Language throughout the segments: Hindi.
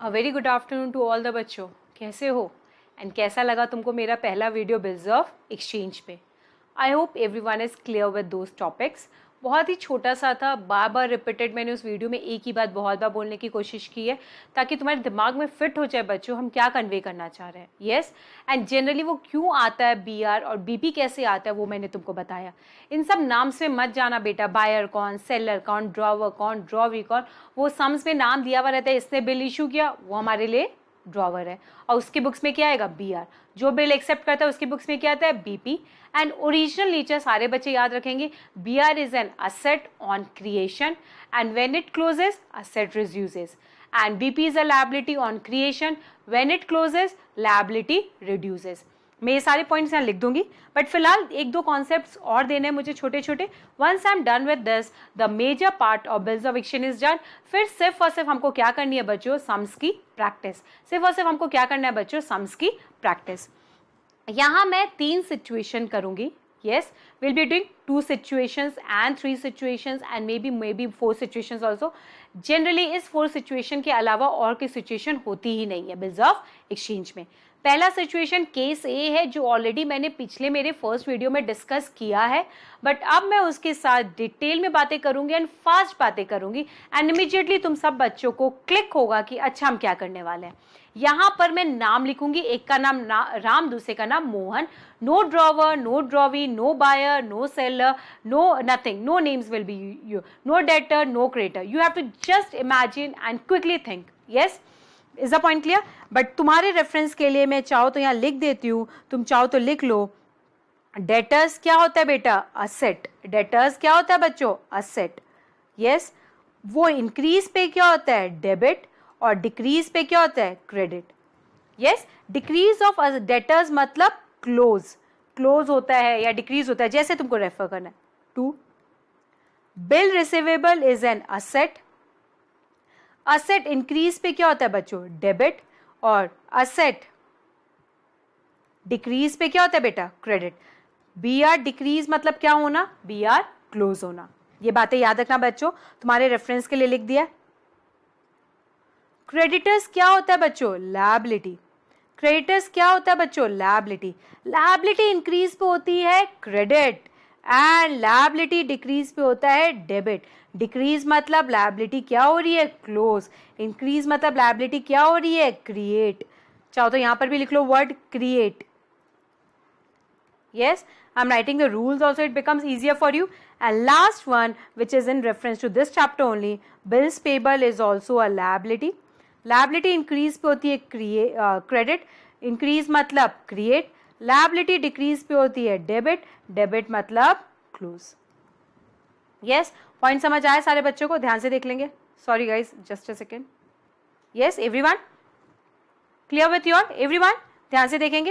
A very good afternoon to all the बच्चों कैसे हो एंड कैसा लगा तुमको मेरा पहला वीडियो बिल्स ऑफ एक्सचेंज पे I hope everyone is clear with those topics बहुत ही छोटा सा था बार बार रिपीटेड मैंने उस वीडियो में एक ही बात बहुत बार बोलने की कोशिश की है ताकि तुम्हारे दिमाग में फिट हो जाए बच्चों हम क्या कन्वे करना चाह रहे हैं यस एंड जनरली वो क्यों आता है बी आर और बी पी कैसे आता है वो मैंने तुमको बताया इन सब नाम से मत जाना बेटा बायर कौन सेलर कौन ड्रॉवर कौन ड्रॉवी कौन वो सम्स में नाम दिया हुआ रहता है इसने बिल इशू किया वो हमारे लिए ड्रॉवर है और उसकी बुक्स में क्या आएगा बी आर जो बिल एक्सेप्ट करता है उसकी बुक्स में क्या आता है B P and original nature सारे बच्चे याद रखेंगे B R is an asset on creation and when it closes asset reduces and B P is a liability on creation when it closes liability reduces मैं ये सारे पॉइंट्स यहाँ लिख दूंगी बट फिलहाल एक दो कॉन्सेप्ट्स और देने हैं मुझे छोटे छोटे once I am done with this the major part of bills of action is done फिर सिर्फ और सिर्फ हमको क्या करनी है बच्चों सम्स की प्रैक्टिस सिर्फ और सिर्फ हमको क्या करना है बच्चों सम्स की प्रैक्टिस यहाँ मैं तीन सिचुएशन करूँगी yes will be doing two doing and three and and maybe maybe four situations also generally इस फोर सिचुएशन के अलावा और कोई सिचुएशन होती ही नहीं है बिल्स ऑफ एक्सचेंज में पहला सिचुएशन केस ए है जो ऑलरेडी मैंने पिछले मेरे फर्स्ट वीडियो में डिस्कस किया है बट अब मैं उसके साथ डिटेल में बातें करूंगी एंड फास्ट बातें करूंगी एंड इमीजिएटली तुम सब बच्चों को क्लिक होगा कि अच्छा हम क्या करने वाले हैं यहाँ पर मैं नाम लिखूंगी एक का नाम ना, राम दूसरे का नाम Mohan no drawer no drawee no buyer no seller no nothing no names will be you no debtor no creditor you have to just imagine and quickly think yes yes? Is a point clear but तुम्हारे रेफरेंस के लिए मैं चाहो तो यहाँ लिख देती हूँ तुम चाहो तो लिख लो डेटर्स क्या होता है बेटा असेट डेटर्स क्या होता है बच्चों असेट यस वो इंक्रीज पे क्या होता है डेबिट और डिक्रीज पे क्या होता है credit yes decrease of debtors मतलब क्लोज क्लोज होता है या डिक्रीज होता है जैसे तुमको रेफर करना है to bill receivable is an asset asset increase पे क्या होता है बच्चों डेबिट और असेट डिक्रीज पे क्या होता है बेटा क्रेडिट बी आर डिक्रीज मतलब क्या होना बी आर क्लोज होना ये बातें याद रखना बच्चों तुम्हारे रेफरेंस के लिए लिख दिया क्रेडिटर्स क्या होता है बच्चों लाइबिलिटी क्रेडिटर्स क्या होता है बच्चों लाइबिलिटी लाइबिलिटी इंक्रीज पे होती है क्रेडिट एंड लाइबिलिटी डिक्रीज पे होता है डेबिट डिक्रीज मतलब लाइबिलिटी क्या हो रही है क्लोज इंक्रीज मतलब लाइबिलिटी क्या हो रही है क्रिएट चाहो तो यहां पर भी लिख लो word create yes I am writing the rules also it becomes easier for you and last one which is in reference to this chapter only bills payable is also a liability liability increase पे होती है क्रेडिट इंक्रीज uh, मतलब क्रिएट लाइबिलिटी डिक्रीज पे होती है डेबिट डेबिट मतलब क्लोज यस yes, पॉइंट समझ आए सारे बच्चों को ध्यान से देख लेंगे sorry guys just a second yes everyone clear with your everyone ध्यान से देखेंगे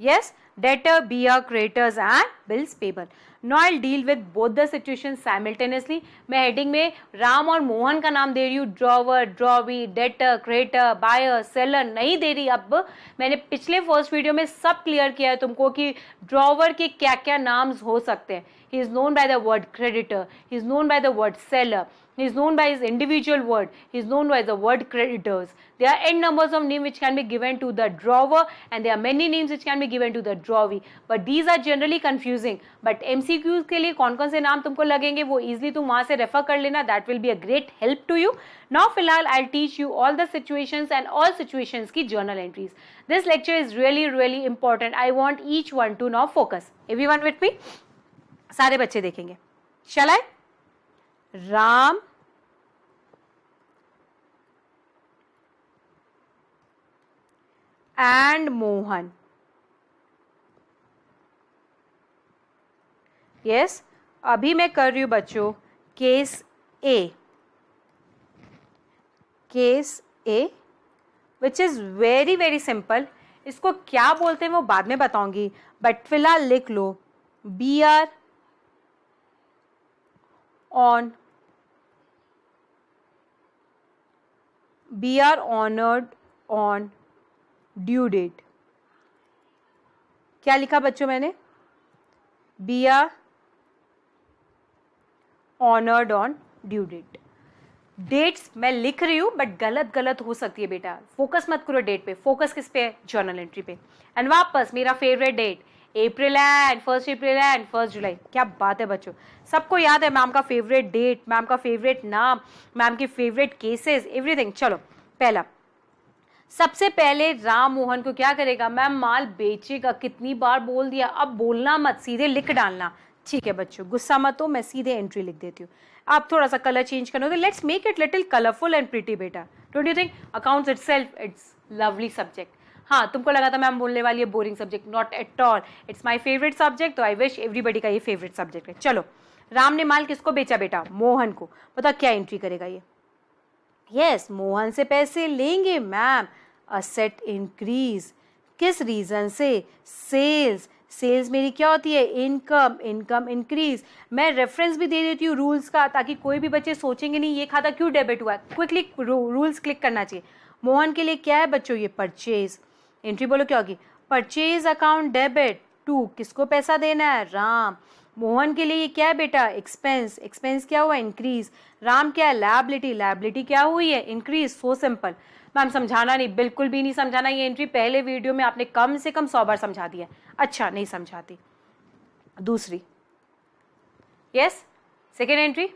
yes yes? debtor, BR, creditors and bills payable. Now I'll deal with both the situations simultaneously. मैं heading में राम और मोहन का नाम दे रही हूँ drawer drawee debtor creditor buyer seller नहीं दे रही अब मैंने पिछले फर्स्ट वीडियो में सब क्लियर किया है तुमको कि ड्रॉवर के क्या क्या नाम्स हो सकते हैं he is known by the word creditor he is known by the word seller He is known by his individual word. He is known by the word creditors. There are n numbers of names which can be given to the drawer and there are many names which can be given to the drawee. But these are generally confusing. But MCQs ke liye कौन कौन से नाम तुमको लगेंगे easily tum वहाँ se refer कर That will be a great help to you. Now filal, I'll teach you all the situations and all situations ki journal entries. This lecture is really really important. I want each one to now focus. Everyone with me? सारे बच्चे dekhenge. Shall I? Ram and Mohan yes अभी मैं कर रही हूं बच्चों case A case A which is very very simple इसको क्या बोलते हैं वो बाद में बताऊंगी बट फिलहाल लिख लो B R on B R honoured on due date क्या लिखा बच्चों मैंने B R honoured on due date dates मैं लिख रही हूं बट गलत गलत हो सकती है बेटा फोकस मत करो डेट पे फोकस किस पे है जर्नल एंट्री पे एंड वापस मेरा favourite date April and first April and first July क्या बात है बच्चों सबको याद है मैम का फेवरेट डेट मैम का फेवरेट नाम मैम की फेवरेट केसेस एवरीथिंग चलो पहला सबसे पहले राम मोहन को क्या करेगा मैम माल बेचेगा कितनी बार बोल दिया अब बोलना मत सीधे लिख डालना ठीक है बच्चों गुस्सा मत हो मैं सीधे एंट्री लिख देती हूँ आप थोड़ा सा कलर चेंज करना तो let's make it little colourful and pretty बेटा don't you think accounts itself it's lovely subject हाँ तुमको लगा था मैम बोलने वाली है boring subject not at all it's my favourite subject तो आई विश एवरीबडी का ये फेवरेट सब्जेक्ट है चलो राम ने माल किसको बेचा बेटा मोहन को पता क्या एंट्री करेगा ये यस मोहन से पैसे लेंगे मैम असेट इंक्रीज किस रीज़न से सेल्स सेल्स मेरी क्या होती है इनकम इनकम इंक्रीज मैं रेफरेंस भी दे देती हूँ रूल्स का ताकि कोई भी बच्चे सोचेंगे नहीं ये खाता क्यों डेबिट हुआ है क्विकली रूल्स क्लिक करना चाहिए मोहन के लिए क्या है बच्चों ये परचेज एंट्री बोलो क्या होगी परचेज अकाउंट डेबिट टू किसको पैसा देना है राम मोहन के लिए ये क्या है बेटा एक्सपेंस एक्सपेंस क्या हुआ इंक्रीज राम क्या है लाइबिलिटी लाइबिलिटी क्या हुई है इंक्रीज सो सिंपल मैम समझाना नहीं बिल्कुल भी नहीं समझाना ये एंट्री पहले वीडियो में आपने कम से कम सौ बार समझा दिया अच्छा नहीं समझाती दूसरी यस सेकेंड एंट्री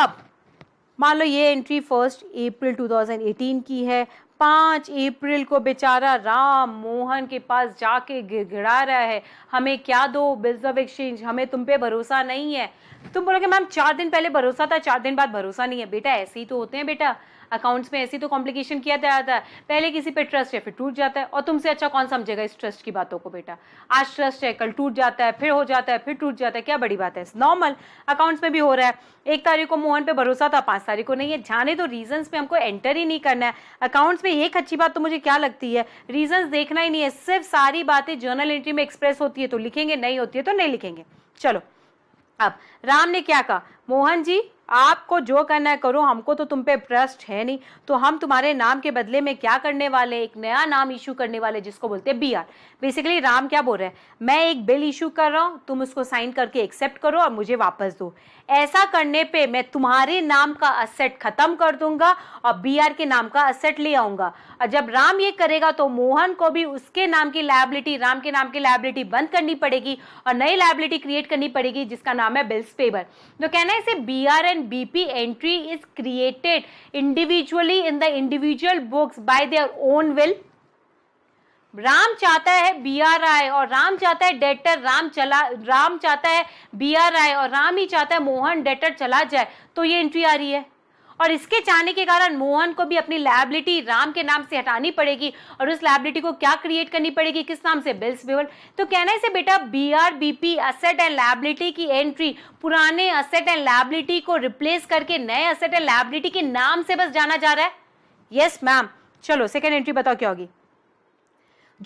अब मान लो ये एंट्री फर्स्ट अप्रैल 2018 की है पाँच अप्रैल को बेचारा राम मोहन के पास जाके गिड़गिड़ा रहा है हमें क्या दो बिल्स ऑफ एक्सचेंज हमें तुम पे भरोसा नहीं है तुम बोलोगे मैम चार दिन पहले भरोसा था चार दिन बाद भरोसा नहीं है बेटा ऐसे ही तो होते हैं बेटा अकाउंट्स में ऐसी तो कॉम्प्लिकेशन किया जाता है पहले किसी पे ट्रस्ट है फिर टूट जाता है और तुमसे अच्छा कौन समझेगा इस ट्रस्ट की बातों को बेटा आज ट्रस्ट है कल टूट जाता है फिर हो जाता है फिर टूट जाता है क्या बड़ी बात है नॉर्मल अकाउंट्स में भी हो रहा है एक तारीख को मोहन पे भरोसा था पाँच तारीख को नहीं है जाने तो रीजन पे हमको एंटर ही नहीं करना है अकाउंट्स में एक अच्छी बात तो मुझे क्या लगती है रीजन देखना ही नहीं है सिर्फ सारी बातें जर्नल एंट्री में एक्सप्रेस होती है तो लिखेंगे नहीं होती है तो नहीं लिखेंगे चलो अब राम ने क्या कहा मोहन जी आपको जो करना है करो हमको तो तुम पे ट्रस्ट है नहीं तो हम तुम्हारे नाम के बदले में क्या करने वाले एक नया नाम इशू करने वाले जिसको बोलते हैं बी आर बेसिकली राम क्या बोल रहे हैं मैं एक बिल इशू कर रहा हूँ तुम उसको साइन करके एक्सेप्ट करो और मुझे वापस दो ऐसा करने पे मैं तुम्हारे नाम का असेट खत्म कर दूंगा और बी आर के नाम का असेट ले आऊंगा और जब राम ये करेगा तो मोहन को भी उसके नाम की लाइबिलिटी राम के नाम की लाइबिलिटी बंद करनी पड़ेगी और नई लाइबिलिटी क्रिएट करनी पड़ेगी जिसका नाम है बिल्स पेबर तो कहना है इसे B R and B P entry is created individually in the individual books by their own will Ram चाहता है बी आर आय और राम चाहता है डेटर राम चला राम चाहता है बी आर आय और राम ही चाहता है मोहन डेटर चला जाए तो ये एंट्री आ रही है और इसके चाहने के कारण मोहन को भी अपनी लाइबिलिटी राम के नाम से हटानी पड़ेगी और उस लाइबिलिटी को क्या क्रिएट करनी पड़ेगी किस नाम से बिल्स पेबल तो कहना है से बेटा B R B P asset and liability की एंट्री पुराने असेट एंड लाइबिलिटी को रिप्लेस करके नए असेट एंड लाइबिलिटी के नाम से बस जाना जा रहा है यस मैम चलो सेकेंड एंट्री बताओ क्या होगी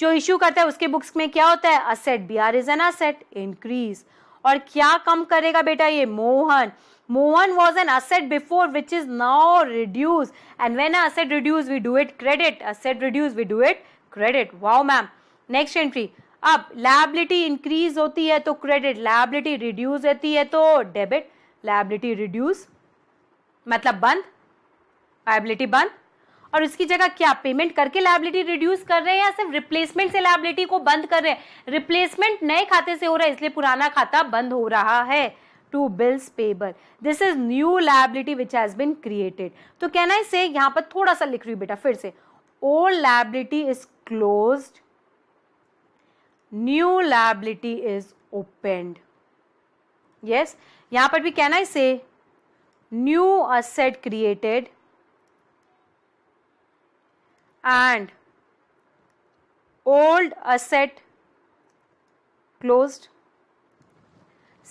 जो इश्यू करता है उसके बुक्स में क्या होता है asset B R is an asset increase और क्या कम करेगा बेटा ये Mohan Mohan was an asset before which is now reduce and when asset reduce we do it credit asset reduce we do it credit wow ma'am next entry अब लाइबिलिटी इंक्रीज होती है तो क्रेडिट लाइबिलिटी रिड्यूज होती है तो डेबिट लाइबिलिटी रिड्यूज मतलब बंद लाइबिलिटी बंद और उसकी जगह क्या पेमेंट करके लाइबिलिटी रिड्यूस कर रहे हैं या सिर्फ रिप्लेसमेंट से लाइबिलिटी को बंद कर रहे हैं रिप्लेसमेंट नए खाते से हो रहा है इसलिए पुराना खाता बंद हो रहा है to bills payable this is new liability which has been created तो कहना है से पर थोड़ा सा लिख रही बेटा फिर से old liability is close new liability is opened yes यहां पर भी कहना है से new asset created and old asset closed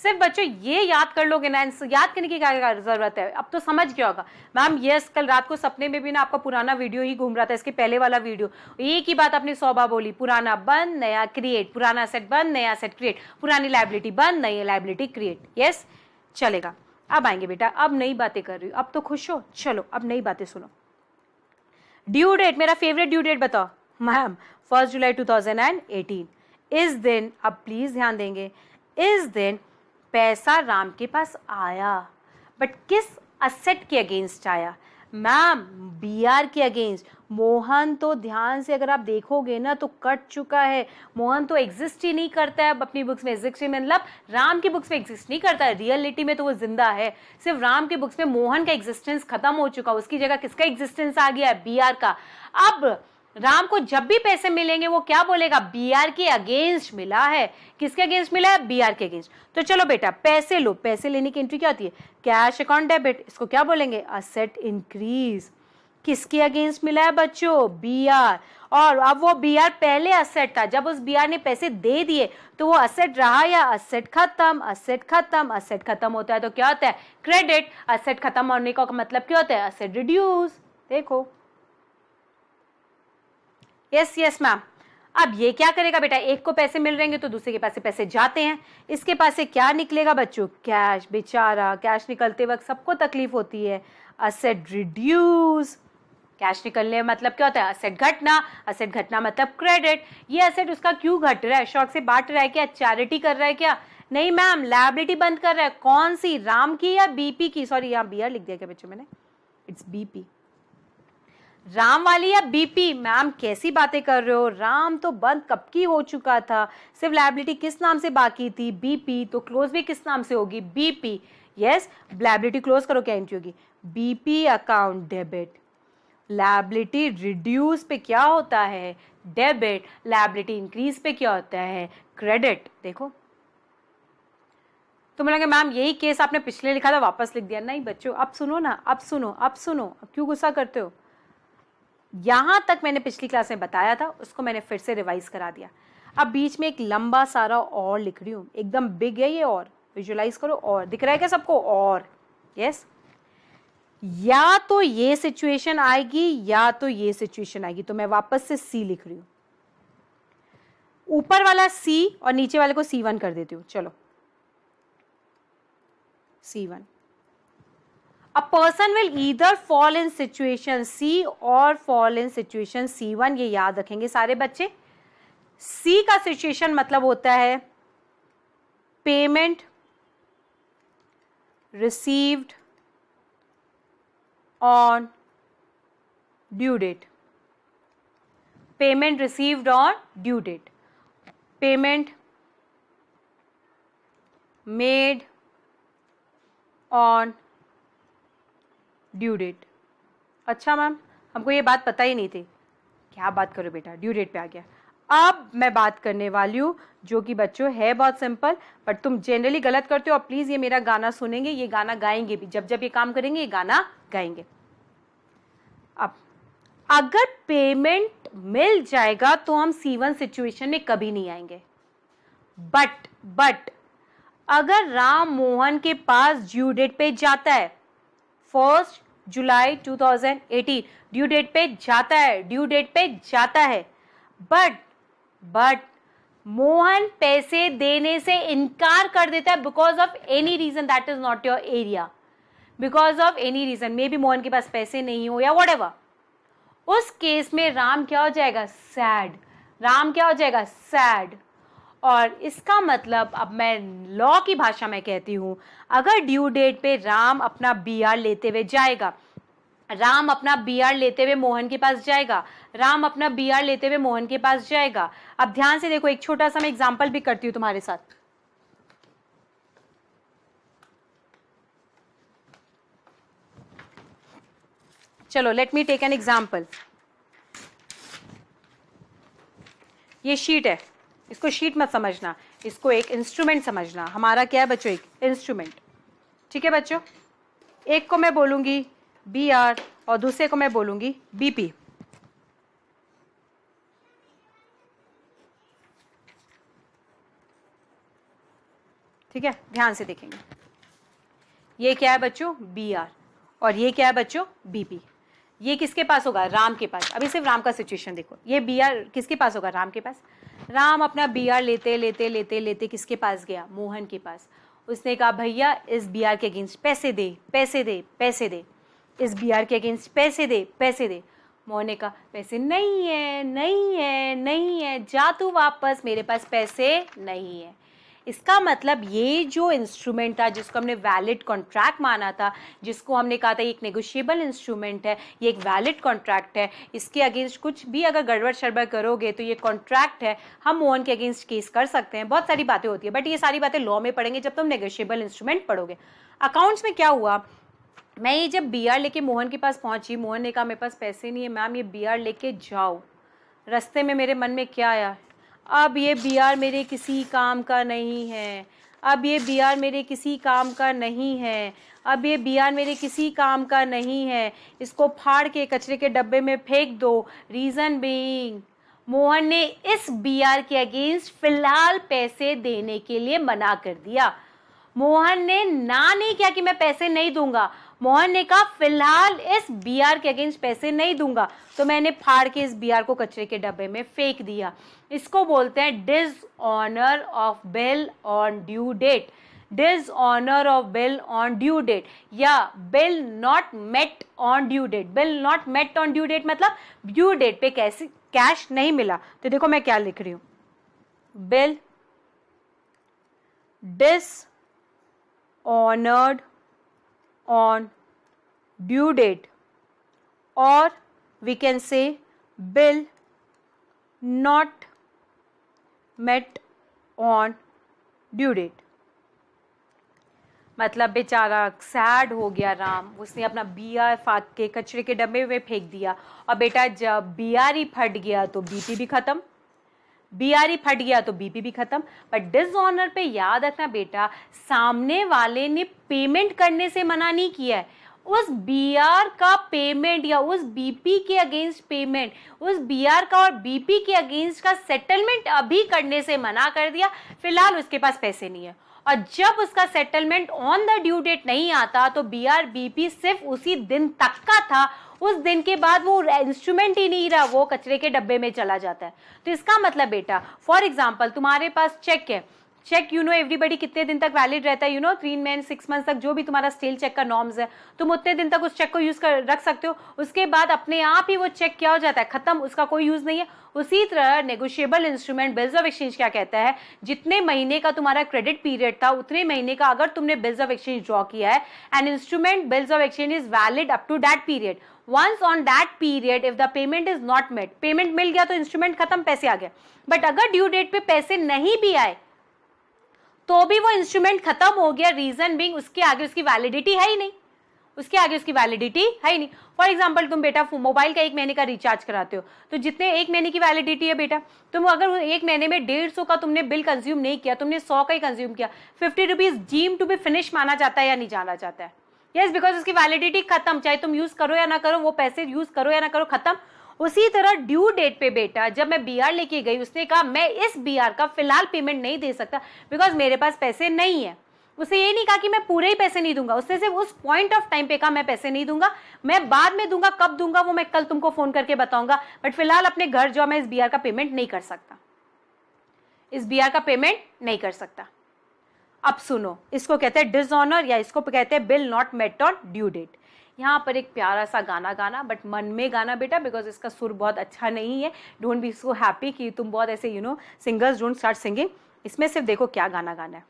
सिर्फ बच्चों ये याद कर लोगे ना याद करने की क्या जरूरत है अब तो समझ गया होगा मैम यस कल रात को सपने में भी ना आपका पुराना वीडियो ही घूम रहा था इसके पहले वाला वीडियो एक ही बात आपने सौभा बोली पुराना बंद नया क्रिएट पुराना सेट बंद नया सेट क्रिएट पुरानी लाइबिलिटी बंद नई लाइबिलिटी क्रिएट यस चलेगा अब आएंगे बेटा अब नई बातें कर रही हूँ अब तो खुश हो चलो अब नई बातें सुनो ड्यू डेट मेरा फेवरेट ड्यू डेट बताओ मैम फर्स्ट जुलाई 2018 इस दिन अब प्लीज़ ध्यान देंगे इस दिन पैसा राम के पास आया बट किस असेट के अगेंस्ट आया मैम बी आर के अगेंस्ट मोहन तो ध्यान से अगर आप देखोगे ना तो कट चुका है मोहन तो एग्जिस्ट ही नहीं करता है अपनी बुक्स में एग्जिस्ट मतलब राम की बुक्स में एग्जिस्ट नहीं करता है रियलिटी में तो वो जिंदा है सिर्फ राम की बुक्स में मोहन का एग्जिस्टेंस खत्म हो चुका उसकी जगह किसका एग्जिस्टेंस आ गया है बी आर का अब राम को जब भी पैसे मिलेंगे वो क्या बोलेगा बीआर के अगेंस्ट मिला है किसके अगेंस्ट मिला है बीआर के अगेंस्ट तो चलो बेटा पैसे लो पैसे लेने की एंट्री क्या होती है कैश अकाउंट डेबिट इसको क्या बोलेंगे असेट इंक्रीज किसके अगेंस्ट मिला है बच्चों बीआर और अब वो बीआर पहले असेट था जब उस बीआर ने पैसे दे दिए तो वो असेट रहा या असेट खत्म असेट खत्म असेट खत्म होता है तो क्या होता है क्रेडिट असेट खत्म होने का मतलब क्या होता है असेट रिड्यूस देखो यस यस मैम अब ये क्या करेगा बेटा एक को पैसे मिल रहेंगे तो दूसरे के पास पैसे जाते हैं इसके पास से क्या निकलेगा बच्चों कैश बेचारा कैश निकलते वक्त सबको तकलीफ होती है असेट रिड्यूस कैश निकलने मतलब क्या होता है असेट घटना असेट घटना मतलब क्रेडिट ये असेट उसका क्यों घट रहा है शौक से बांट रहा है क्या चैरिटी कर रहा है क्या नहीं मैम लाइबिलिटी बंद कर रहा है कौन सी राम की या बीपी की सॉरी यहाँ बी लिख दिया क्या बच्चों मैंने इट्स बीपी राम वाली या बीपी मैम कैसी बातें कर रहे हो राम तो बंद कब की हो चुका था सिर्फ लाइबिलिटी किस नाम से बाकी थी बीपी तो क्लोज भी किस नाम से होगी बीपी यस लाइबिलिटी क्लोज करो क्या एंट्री होगी BP account debit liability reduce पे क्या होता है डेबिट लाइबिलिटी इंक्रीज पे क्या होता है क्रेडिट देखो तो मैंने कहा मैम यही केस आपने पिछले लिखा था वापस लिख दिया नहीं बच्चों अब सुनो ना अब सुनो अब सुनो अब क्यों गुस्सा करते हो यहाँ तक मैंने पिछली क्लास में बताया था उसको मैंने फिर से रिवाइज करा दिया अब बीच में एक लंबा सारा और लिख रही हूँ एकदम बिग है ये और विजुलाइज करो और दिख रहा है क्या सबको और यस या तो ये सिचुएशन आएगी या तो ये सिचुएशन आएगी तो मैं वापस से सी लिख रही हूँ ऊपर वाला सी और नीचे वाले को सी वन कर देती हूँ चलो C one a person will either fall in situation C और fall in situation C one ये याद रखेंगे सारे बच्चे सी का सिचुएशन मतलब होता है payment received on due date payment received on due date payment made on due date अच्छा मैम हमको ये बात पता ही नहीं थी क्या बात करो बेटा ड्यू डेट पे आ गया अब मैं बात करने वाली हूँ जो कि बच्चों है बहुत सिंपल बट तुम जनरली गलत करते हो और प्लीज़ ये मेरा गाना सुनेंगे ये गाना गाएंगे भी जब जब ये काम करेंगे ये गाना गाएंगे अब अगर पेमेंट मिल जाएगा तो हम सीवन सिचुएशन में कभी नहीं आएंगे बट बट अगर राम मोहन के पास ड्यू डेट पे जाता है फर्स्ट जुलाई 2018 ड्यू डेट पे जाता है ड्यू डेट पे जाता है बट बट मोहन पैसे देने से इनकार कर देता है because of any reason that is not your area because of any reason maybe Mohan के पास पैसे नहीं हो या वट उस केस में राम क्या हो जाएगा सैड राम क्या हो जाएगा सैड और इसका मतलब अब मैं लॉ की भाषा में कहती हूँ अगर ड्यू डेट पे राम अपना बी आर लेते हुए जाएगा राम अपना बी आर लेते हुए मोहन के पास जाएगा राम अपना बी आर लेते हुए मोहन के पास जाएगा अब ध्यान से देखो एक छोटा सा मैं एग्जाम्पल भी करती हूँ तुम्हारे साथ चलो let me take an example ये शीट है इसको शीट मत समझना इसको एक इंस्ट्रूमेंट समझना हमारा क्या है बच्चों एक इंस्ट्रूमेंट ठीक है बच्चों एक को मैं बोलूंगी बी आर और दूसरे को मैं बोलूंगी बीपी ठीक है ध्यान से देखेंगे ये क्या है बच्चों बी आर और ये क्या है बच्चों बीपी ये किसके पास होगा राम के पास अभी सिर्फ राम का सिचुएशन देखो ये बी आर किसके पास होगा राम के पास राम अपना बी आर लेते लेते लेते लेते किसके पास गया मोहन के पास उसने कहा भैया इस बी आर के अगेंस्ट पैसे दे पैसे दे पैसे दे इस बी आर के अगेंस्ट पैसे दे पैसे दे मोहन ने कहा पैसे नहीं है नहीं है नहीं है जा तू वापस मेरे पास पैसे नहीं है इसका मतलब ये जो इंस्ट्रूमेंट था जिसको हमने वैलिड कॉन्ट्रैक्ट माना था जिसको हमने कहा था एक नेगोशिएबल इंस्ट्रूमेंट है ये एक वैलिड कॉन्ट्रैक्ट है इसके अगेंस्ट कुछ भी अगर गड़बड़ शड़बड़ करोगे तो ये कॉन्ट्रैक्ट है हम मोहन के अगेंस्ट केस कर सकते हैं बहुत सारी बातें होती है बट ये सारी बातें लॉ में पढ़ेंगे जब तुम नेगोशिएबल इंस्ट्रूमेंट पढ़ोगे अकाउंट्स में क्या हुआ मैं ये जब बी आर लेके मोहन के पास पहुंची मोहन ने कहा मेरे पास पैसे नहीं है मैम ये बी आर लेके जाओ रस्ते में मेरे मन में क्या आया अब ये बिहार मेरे किसी काम का नहीं है अब ये बिहार मेरे किसी काम का नहीं है अब ये बिहार मेरे किसी काम का नहीं है इसको फाड़ के कचरे के डब्बे में फेंक दो रीज़न बीइंग मोहन ने इस बीआर के अगेंस्ट फिलहाल पैसे देने के लिए मना कर दिया मोहन ने ना नहीं किया कि मैं पैसे नहीं दूंगा मोहन ने कहा फिलहाल इस बीआर के अगेंस्ट पैसे नहीं दूंगा तो मैंने फाड़ के इस बीआर को कचरे के डब्बे में फेंक दिया इसको बोलते हैं dishonour of bill on due date dishonour of bill on due date या bill not met on due date bill not met on due date मतलब ड्यू डेट पे कैसे कैश नहीं मिला तो देखो मैं क्या लिख रही हूं bill honoured on due date or we can say bill not met on due date मतलब बेचारा सैड हो गया राम उसने अपना बीआर फाक के कचरे के डब्बे में फेंक दिया और बेटा जब बियार ही फट गया तो बीपी भी ख़त्म बीआरई फट गया तो बीपी भी खत्म पर डिसऑनर पे याद रखना बेटा सामने वाले ने पेमेंट करने से मना नहीं किया है उस बीआर का पेमेंट या उस बीपी के अगेंस्ट पेमेंट उस बीआर का और बीपी के अगेंस्ट का सेटलमेंट अभी करने से मना कर दिया फिलहाल उसके पास पैसे नहीं है और जब उसका settlement on the due date नहीं आता तो बीआरबीपी सिर्फ उसी दिन तक का था उस दिन के बाद वो इंस्ट्रूमेंट ही नहीं रहा वो कचरे के डब्बे में चला जाता है तो इसका मतलब बेटा फॉर एग्जाम्पल तुम्हारे पास चेक है चेक यू नो एवरीबडी कितने दिन तक वैलिड रहता है you know three month six month तक जो भी तुम्हारा स्टेल चेक का नॉर्म्स है तुम उतने दिन तक उस चेक को यूज़ कर रख सकते हो उसके बाद अपने आप ही वो चेक क्या हो जाता है खत्म उसका कोई यूज़ नहीं है उसी तरह negotiable instrument bills of exchange क्या कहता है जितने महीने का तुम्हारा क्रेडिट पीरियड था उतने महीने का अगर तुमने बिल्स ऑफ एक्सचेंज ड्रॉ किया है and instrument bills of exchange is valid up to that period once on that period if the payment is not made payment मिल गया तो इंस्ट्रूमेंट खत्म पैसे आ गया बट अगर ड्यू डेट पे पैसे नहीं भी आए तो भी वो इंस्ट्रूमेंट खत्म हो गया रीजन बिंग उसके आगे उसकी वैलिडिटी है ही नहीं उसके आगे उसकी वैलिडिटी है ही नहीं फॉर एग्जाम्पल तुम बेटा मोबाइल का एक महीने का रिचार्ज कराते हो तो जितने एक महीने की वैलिडिटी है बेटा तुम अगर एक महीने में डेढ़ सौ का तुमने बिल कंज्यूम नहीं किया तुमने सौ का ही कंज्यूम किया fifty rupees deem to be finish माना जाता है या नहीं जाना जाता है येस yes, बिकॉज उसकी वैलिडिटी खत्म चाहे तुम यूज करो या ना करो वो पैसे यूज करो या ना करो खत्म उसी तरह ड्यू डेट पे बेटा जब मैं बीआर लेके गई उसने कहा मैं इस बीआर का फिलहाल पेमेंट नहीं दे सकता बिकॉज मेरे पास पैसे नहीं है उसे ये नहीं कहा कि मैं पूरे ही पैसे नहीं दूंगा उसने सिर्फ उस पॉइंट ऑफ टाइम पे कहा मैं पैसे नहीं दूंगा मैं बाद में दूंगा कब दूंगा वो मैं कल तुमको फोन करके बताऊंगा बट फिलहाल अपने घर जो मैं इस बीआर का पेमेंट नहीं कर सकता इस बीआर का पेमेंट नहीं कर सकता अब सुनो इसको कहते हैं डिसऑनर या इसको कहते हैं bill not met on due date यहाँ पर एक प्यारा सा गाना गाना बट मन में गाना बेटा बिकॉज इसका सुर बहुत अच्छा नहीं है डोंट बी सो हैप्पी कि तुम बहुत ऐसे you know singers don't start singing इसमें सिर्फ देखो क्या गाना गाना है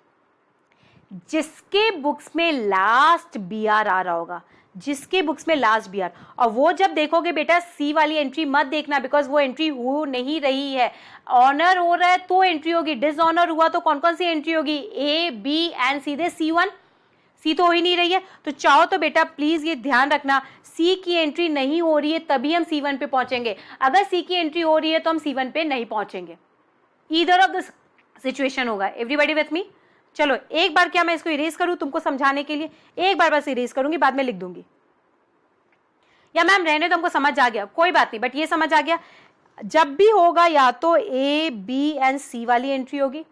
जिसके बुक्स में लास्ट बी आर आ रहा होगा जिसके बुक्स में लास्ट बी आर और वो जब देखोगे बेटा सी वाली एंट्री मत देखना बिकॉज वो एंट्री हो नहीं रही है ऑनर हो रहा है तो एंट्री होगी डिसऑनर हुआ तो कौन कौन सी एंट्री होगी ए बी एंड सीधे सी वन सी तो हो ही नहीं रही है तो चाहो तो बेटा प्लीज़ ये ध्यान रखना सी की एंट्री नहीं हो रही है तभी हम सी वन पे पहुंचेंगे अगर सी की एंट्री हो रही है तो हम सी वन पे नहीं पहुंचेंगे ईदर ऑफ द सिचुएशन होगा एवरीबडी विथ मी चलो एक बार क्या मैं इसको इरेज करूं तुमको समझाने के लिए एक बार बस इरेज करूंगी बाद में लिख दूंगी या मैम रहने तो हमको समझ आ गया कोई बात नहीं बट ये समझ आ गया जब भी होगा या तो ए बी एंड सी वाली एंट्री होगी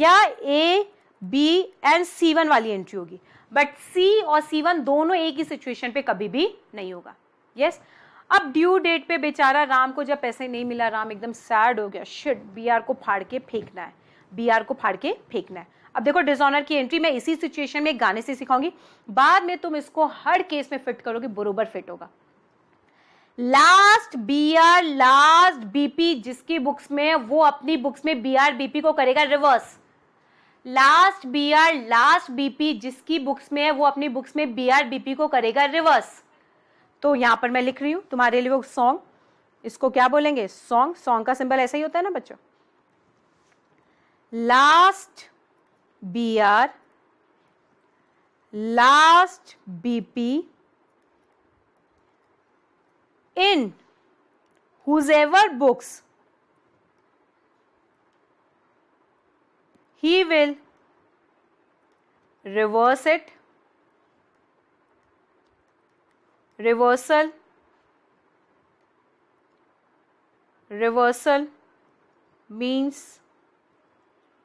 या A B and C one वाली एंट्री होगी बट सी और सी वन दोनों एक ही सिचुएशन पे कभी भी नहीं होगा यस yes? अब ड्यू डेट पे बेचारा राम को जब पैसे नहीं मिला राम एकदम सैड हो गया शिट बी आर को फाड़ के फेंकना है बी आर को फाड़ के फेंकना है अब देखो डिसऑनर की एंट्री मैं इसी सिचुएशन में गाने से सिखाऊंगी बाद में तुम इसको हर केस में फिट करोगे बरोबर फिट होगा last B R last BP जिसकी बुक्स में वो अपनी बुक्स में बी आर बीपी को करेगा reverse last B R last BP जिसकी बुक्स में है वो अपनी बुक्स में बी आर बीपी को करेगा रिवर्स तो यहां पर मैं लिख रही हूं तुम्हारे लिए वो सॉन्ग इसको क्या बोलेंगे सॉन्ग सॉन्ग का सिंबल ऐसा ही होता है ना बच्चों last B R last BP in whosever books he will reverse it reversal reversal means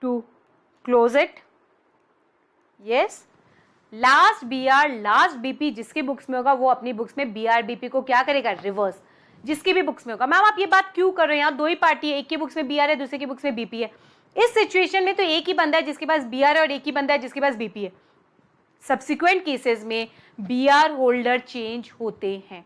to close it yes last B R last BP जिसके बुक्स में होगा वो अपनी बुक्स में बी आर बीपी को क्या करेगा रिवर्स जिसकी भी बुक्स में होगा मैम आप ये बात क्यों कर रहे हैं यहाँ दो ही पार्टी है एक की बुक्स में बी आर है दूसरे की बुक्स में बीपी है इस सिचुएशन में तो एक ही बंदा है जिसके पास बी है और एक ही बंदा है जिसके पास बीपी है सब्सिक्वेंट केसेस में बी होल्डर चेंज होते हैं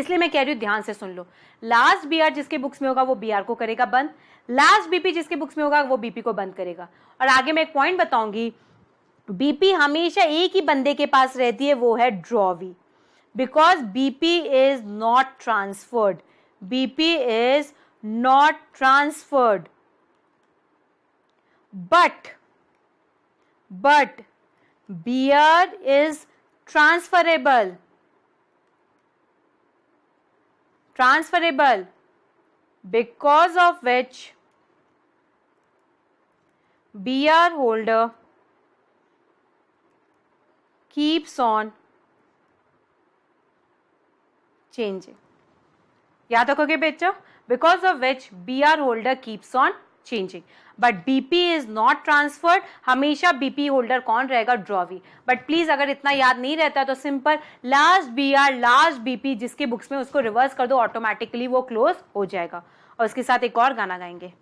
इसलिए मैं कह रही हूं ध्यान से सुन लो लास्ट बी जिसके बुक्स में होगा वो बी को करेगा बंद लास्ट बीपी जिसके बुक्स में होगा वो बीपी को बंद करेगा और आगे मैं एक पॉइंट बताऊंगी बीपी हमेशा एक ही बंदे के पास रहती है वो है drawee because BP is not transferred BP is not transferred but but beer is transferable transferable because of which beer holder keeps on changing याद रखोगे बच्चों because of which B R holder keeps on changing but BP is not transferred हमेशा बीपी होल्डर कौन रहेगा ड्रॉवी बट प्लीज अगर इतना याद नहीं रहता तो simple last B R last BP जिसके बुक्स में उसको रिवर्स कर दो ऑटोमेटिकली वो क्लोज हो जाएगा और उसके साथ एक और गाना गाएंगे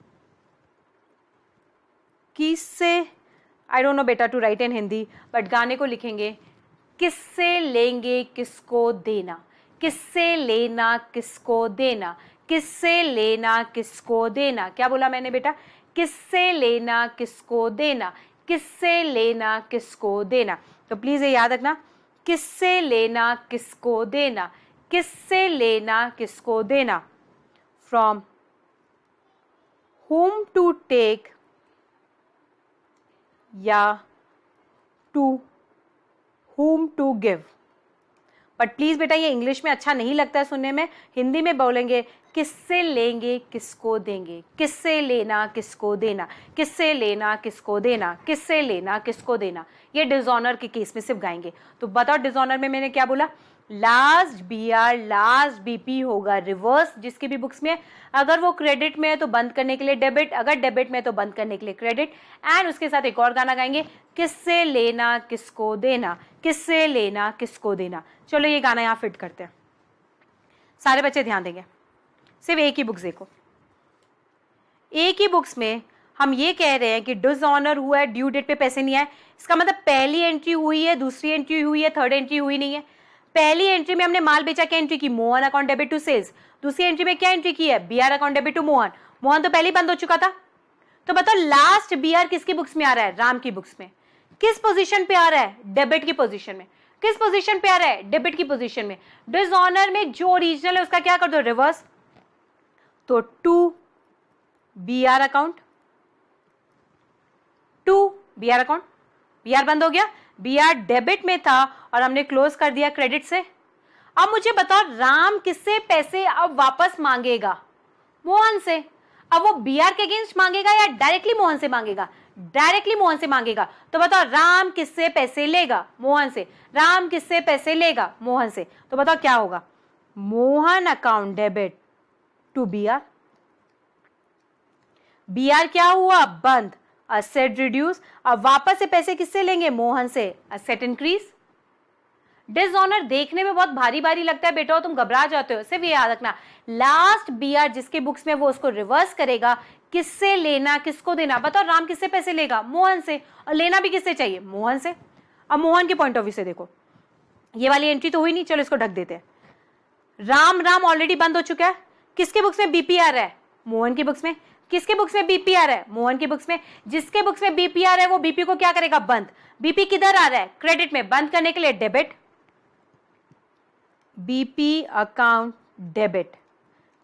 किससे आई डोंट नो बेटा to write in Hindi but गाने को लिखेंगे किससे लेंगे किसको देना किससे लेना किसको देना किससे लेना किसको देना क्या बोला मैंने बेटा किससे लेना किसको देना किससे लेना किसको देना तो प्लीज़ ये याद रखना किससे लेना किसको देना किससे लेना किसको देना फ्रॉम होम टू टेक या to home to give but please बेटा ये इंग्लिश में अच्छा नहीं लगता है सुनने में हिंदी में बोलेंगे किससे लेंगे किसको देंगे किससे लेना किसको देना किससे लेना किसको देना किससे लेना किसको देना ये डिजोनर के केस में सिर्फ गाएंगे तो बताओ डिजोनर में मैंने क्या बोला last B R last BP होगा रिवर्स जिसके भी बुक्स में अगर वो क्रेडिट में है तो बंद करने के लिए डेबिट अगर डेबिट में है तो बंद करने के लिए क्रेडिट एंड उसके साथ एक और गाना गाएंगे किससे लेना किसको देना किससे लेना किसको देना चलो ये गाना यहाँ फिट करते हैं सारे बच्चे ध्यान देंगे सिर्फ एक ही बुक्स देखो एक ही बुक्स में हम ये कह रहे हैं कि डिसऑनर हुआ है ड्यू डेट पे पैसे नहीं आए इसका मतलब पहली एंट्री हुई है दूसरी एंट्री हुई है थर्ड एंट्री हुई नहीं है पहली एंट्री में हमने माल बेचा क्या एंट्री की Mohan account debit to sales दूसरी एंट्री में क्या एंट्री की है B R account debit to Mohan Mohan तो पहले ही बंद हो चुका था तो बताओ लास्ट बी आर किसकी बुक्स में आ रहा है राम की बुक्स में किस पोजिशन पे आ रहा है डेबिट की पोजिशन में किस पोजिशन पे आ रहा है डेबिट की पोजिशन में डिसऑनर में जो ओरिजिनल है उसका क्या कर दो रिवर्स तो to B R account to B R account B R बंद हो गया बी आर डेबिट में था और हमने क्लोज कर दिया क्रेडिट से अब मुझे बताओ राम किससे पैसे अब वापस मांगेगा मोहन से अब वो बी आर के अगेंस्ट मांगेगा या डायरेक्टली मोहन से मांगेगा डायरेक्टली मोहन से मांगेगा तो बताओ राम किससे पैसे लेगा मोहन से राम किससे पैसे लेगा मोहन से तो बताओ क्या होगा Mohan account debit to B R B R क्या हुआ बंद असेट रिड्यूस अब वापस से पैसे किससे लेंगे मोहन से असेट इंक्रीज डिसऑनर देखने में बहुत भारी भारी लगता है बेटा तुम घबरा जाते हो सिर्फ ये याद रखना लास्ट बी आर जिसके बुक्स में वो उसको रिवर्स करेगा किससे लेना किसको देना बताओ राम किससे पैसे लेगा मोहन से और लेना भी किससे चाहिए मोहन से अब मोहन के पॉइंट ऑफ व्यू से देखो ये वाली एंट्री तो हुई नहीं चलो इसको ढक देते हैं राम राम ऑलरेडी बंद हो चुका है किसके बुक्स में बीपीआर है मोहन की बुक्स में किसके बुक्स में बीपीआर है मोहन की बुक्स में जिसके बुक्स में बीपीआर है वो बीपी को क्या करेगा बंद बीपी किधर आ रहा है क्रेडिट में बंद करने के लिए डेबिट बीपी अकाउंट डेबिट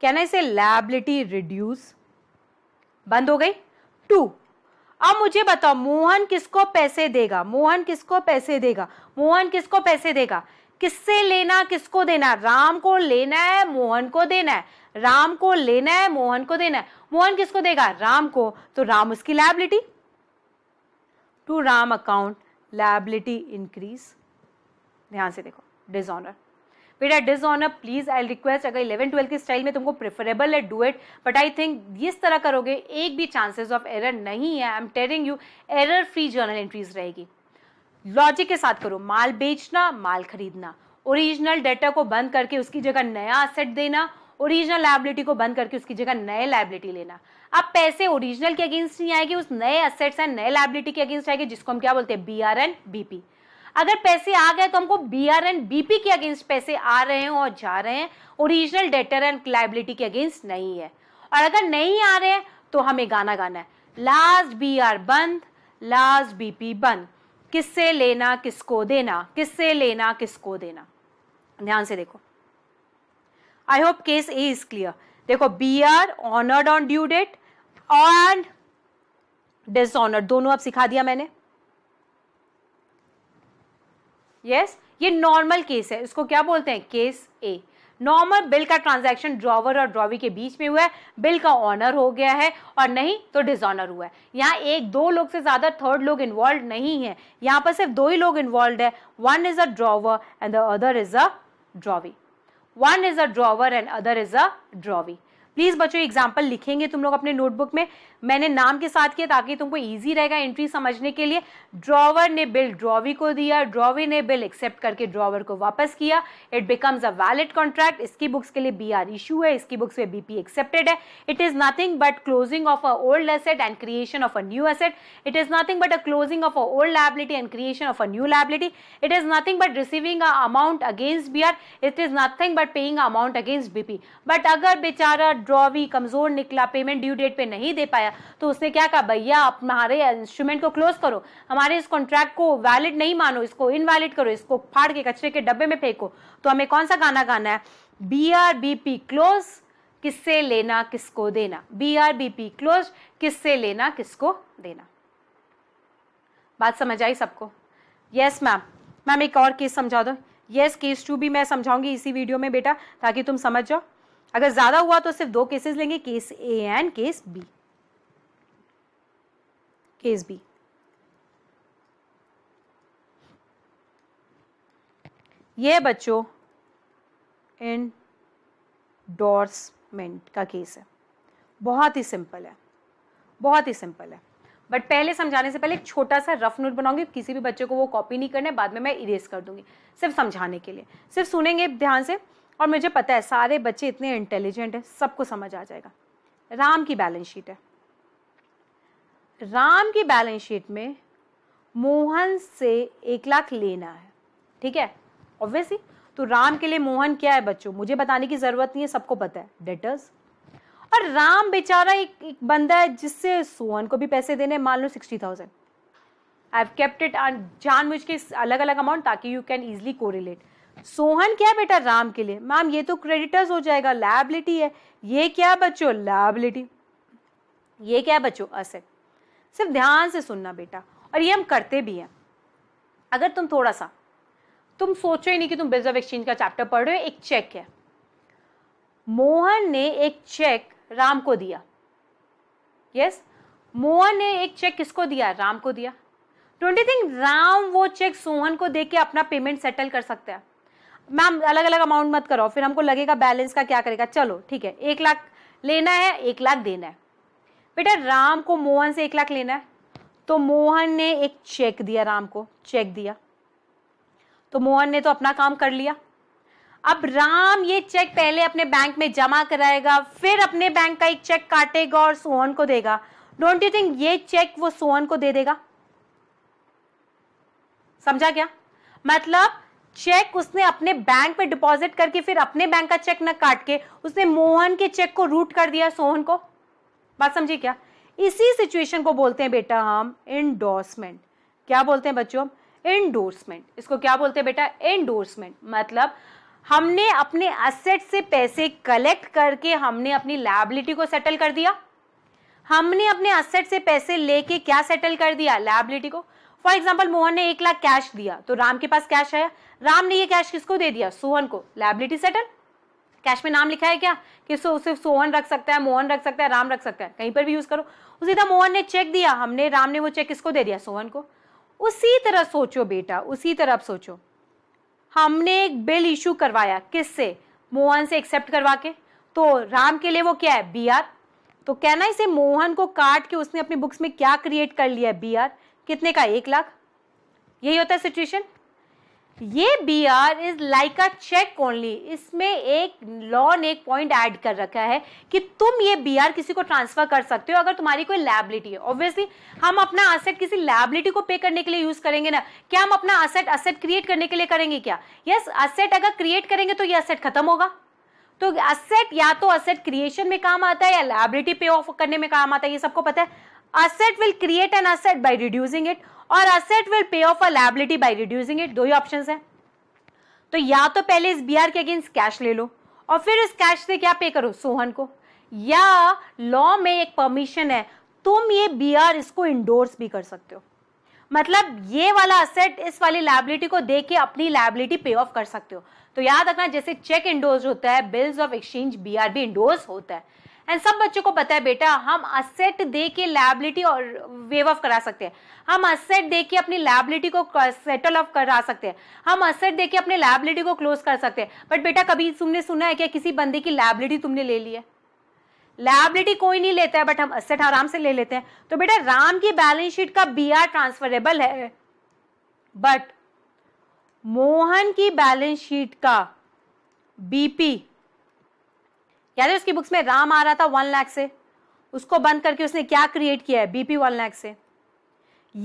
क्या ना इसे लैबिलिटी रिड्यूस बंद हो गई टू अब मुझे बताओ मोहन किसको पैसे देगा मोहन किसको पैसे देगा मोहन किसको पैसे देगा किससे लेना किसको देना राम को लेना है मोहन को देना है राम को लेना है मोहन को देना है मोहन किसको देगा राम को तो राम उसकी liability to Ram account liability increase ध्यान से देखो डिजॉनर बेटा डिजॉनर प्लीज आई रिक्वेस्ट अगर इलेवन ट्वेल्व के स्टाइल में तुमको प्रेफरेबल है do it but I think इस तरह करोगे एक भी चांसेस ऑफ एरर नहीं है I am telling you error free journal entries रहेगी लॉजिक के साथ करो माल बेचना माल खरीदना ओरिजिनल डेटा को बंद करके उसकी जगह नया असेट देना ओरिजिनल लाइबिलिटी को बंद करके उसकी जगह नए लाइबिलिटी लेना अब पैसे ओरिजिनल के अगेंस्ट नहीं आएगी उस नए असेट्स एंड नए लाइबिलिटी के अगेंस्ट आएगी जिसको हम क्या बोलते हैं बी आर एंड बीपी अगर पैसे आ गए तो हमको बी आर एंड बीपी के अगेंस्ट पैसे आ रहे हैं और जा रहे हैं ओरिजिनल डेटर एंड लाइबिलिटी के अगेंस्ट नहीं है और अगर नहीं आ रहे हैं तो हमें गाना गाना है लास्ट बी आर बंद लास्ट बीपी बंद किससे लेना किसको देना किससे लेना किसको देना ध्यान से देखो I hope case A is clear देखो B R honoured on due date on dishonoured दोनों अब सिखा दिया मैंने यस yes? ये नॉर्मल केस है इसको क्या बोलते हैं केस ए नॉर्मल बिल का ट्रांजैक्शन ड्रॉवर और ड्रॉवी के बीच में हुआ है बिल का ऑनर हो गया है और नहीं तो डिसऑनर हुआ है यहाँ एक दो लोग से ज़्यादा थर्ड लोग इन्वॉल्व नहीं है यहाँ पर सिर्फ दो ही लोग इन्वॉल्व है one is a drawer and the other is a drawee One is a drawer and other is a drawee. Please बच्चों एग्जाम्पल लिखेंगे तुम लोग अपने नोटबुक में मैंने नाम के साथ किया ताकि तुमको ईजी रहेगा एंट्री समझने के लिए ड्रॉवर ने बिल ड्रॉवी को दिया ड्रॉवी ने बिल एक्सेप्ट करके ड्रॉवर को वापस किया it becomes a valid contract इसकी बुक्स के लिए बी आर इशू है इसकी बुक्स में बीपी एक्सेप्टेड है it is nothing but closing of a old asset and creation of a new asset it is nothing but a closing of a old liability and creation of a new liability it is nothing but receiving a amount against B R it is nothing but paying amount against BP but अगर बेचारा ड्रॉ भी कमज़ोर निकला पेमेंट ड्यू डेट पे नहीं दे पाया तो उसने क्या कहा भैया आप हमारे इंस्ट्रूमेंट को क्लोज करो हमारे इस कॉन्ट्रैक्ट को वैलिड नहीं मानो इसको इनवैलिड करो इसको फाड़ के कचरे के डब्बे में फेंको तो हमें कौन सा गाना गाना है B R B P close किससे लेना किसको देना B R B P close किससे लेना किसको देना बात समझ आई सबको यस मैम मैम एक और केस समझा दो यस केस टू भी मैं समझाऊंगी इसी वीडियो में बेटा ताकि तुम समझ जाओ अगर ज्यादा हुआ तो सिर्फ दो केसेस लेंगे case A and case B case B ये बच्चों इंडोर्समेंट का केस है बहुत ही सिंपल है बहुत ही सिंपल है बट पहले समझाने से पहले एक छोटा सा रफ नोट बनाऊंगी किसी भी बच्चे को वो कॉपी नहीं करना है बाद में मैं इरेज कर दूंगी सिर्फ समझाने के लिए सिर्फ सुनेंगे ध्यान से और मुझे पता है सारे बच्चे इतने इंटेलिजेंट हैं सबको समझ आ जाएगा राम की बैलेंस शीट है राम की बैलेंस शीट में मोहन से एक लाख लेना है ठीक है ऑब्वियसली तो राम के लिए मोहन क्या है बच्चों मुझे बताने की जरूरत नहीं है सबको पता है डेटर्स और राम बेचारा एक, एक बंदा है जिससे सोहन को भी पैसे देने मान लो sixty thousand I have kept it जान मुझ के अलग अलग अमाउंट ताकि you can easily correlate Sohan क्या बेटा राम के लिए मैम ये तो क्रेडिटर्स हो जाएगा लाइबिलिटी है ये क्या बच्चों लाइबिलिटी ये क्या बच्चों असेट सिर्फ ध्यान से सुनना बेटा और ये हम करते भी हैं अगर तुम थोड़ा सा तुम सोचो ही नहीं कि तुम बिजनेस ऑफ एक्सचेंज का चैप्टर पढ़ रहे हो एक चेक है मोहन ने एक चेक राम को दिया यस yes? मोहन ने एक चेक किसको दिया राम को दिया डोंट यू थिंक राम वो चेक सोहन को दे के अपना पेमेंट सेटल कर सकता है मैम अलग अलग अमाउंट मत करो फिर हमको लगेगा बैलेंस का क्या करेगा चलो ठीक है एक लाख लेना है एक लाख देना है बेटा राम को मोहन से एक लाख लेना है तो मोहन ने एक चेक दिया राम को चेक दिया तो मोहन ने तो अपना काम कर लिया अब राम ये चेक पहले अपने बैंक में जमा कराएगा फिर अपने बैंक का एक चेक काटेगा और सोहन को देगा डोंट यू थिंक ये चेक वो सोहन को दे देगा समझा क्या मतलब चेक उसने अपने बैंक में डिपॉजिट करके फिर अपने बैंक का चेक न काट के उसने मोहन के चेक को रूट कर दिया सोहन को बात समझिए क्या इसी सिचुएशन को बोलते हैं बेटा हम इंडोर्समेंट क्या बोलते हैं बच्चों इंडोर्समेंट इसको क्या बोलते हैं बेटा इंडोर्समेंट मतलब हमने अपने असेट से पैसे कलेक्ट करके हमने अपनी लाइबिलिटी को सेटल कर दिया हमने अपने असेट से पैसे लेके क्या सेटल कर दिया लाइबिलिटी को फॉर एग्जाम्पल मोहन ने एक लाख कैश दिया तो राम के पास कैश आया राम ने ये कैश किसको दे दिया सोहन को लाइबिलिटी सेटल कैश में नाम लिखा है क्या कि सो सोहन रख सकता है मोहन रख सकता है राम रख सकता है कहीं पर भी यूज करो उसी तरह मोहन ने चेक दिया हमने राम ने वो चेक किसको दे दिया सोहन को उसी तरह सोचो बेटा उसी तरह सोचो हमने एक बिल इशू करवाया किससे मोहन से एक्सेप्ट करवा के तो राम के लिए वो क्या है बी आर तो कहना इसे मोहन को काट के उसने अपनी बुक्स में क्या क्रिएट कर लिया है बी आर कितने का एक लाख यही होता है सिचुएशन ये B R is like a cheque only इसमें एक लॉ ने एक पॉइंट ऐड कर रखा है कि तुम ये बी आर किसी को ट्रांसफर कर सकते हो अगर तुम्हारी कोई लाइबिलिटी है ऑब्वियसली हम अपना असेट किसी लाइबिलिटी को पे करने के लिए यूज करेंगे ना क्या हम अपना असेट असेट क्रिएट करने के लिए करेंगे क्या यस असेट अगर क्रिएट करेंगे तो ये असेट खत्म होगा तो असेट या तो असेट क्रिएशन में काम आता है या लाइबिलिटी पे ऑफ करने में काम आता है ये सबको पता है asset will create an asset by reducing it or asset will pay off a liability by reducing it do he options hai to ya to pehle is br ke against cash le lo aur fir is cash se kya pay karo sohan ko ya law mein ek permission hai tum ye br isko endorse bhi kar sakte ho मतलब ये वाला असेट इस वाली लाइबिलिटी को देख के अपनी लाइबिलिटी पे ऑफ कर सकते हो तो याद रखना जैसे चेक इंडोज होता है बिल्स ऑफ एक्सचेंज बीआरबी भी इंडोज होता है एंड सब बच्चों को पता है बेटा हम असेट दे के लाइबिलिटी और वेव ऑफ करा सकते हैं हम असेट दे के अपनी लाइबिलिटी को सेटल ऑफ करा सकते हैं हम असेट दे के अपनी लाइबिलिटी को क्लोज कर सकते हैं बट बेटा कभी तुमने सुना है क्या किसी बंदे की लाइबिलिटी तुमने ले ली है लाइबिलिटी कोई नहीं लेता है बट हम असेट आराम से ले लेते हैं तो बेटा राम की बैलेंस शीट का बी आर ट्रांसफरेबल है बट मोहन की बैलेंस शीट का बीपी याद है उसकी बुक्स में राम आ रहा था वन लाख से उसको बंद करके उसने क्या क्रिएट किया है बीपी वन लाख से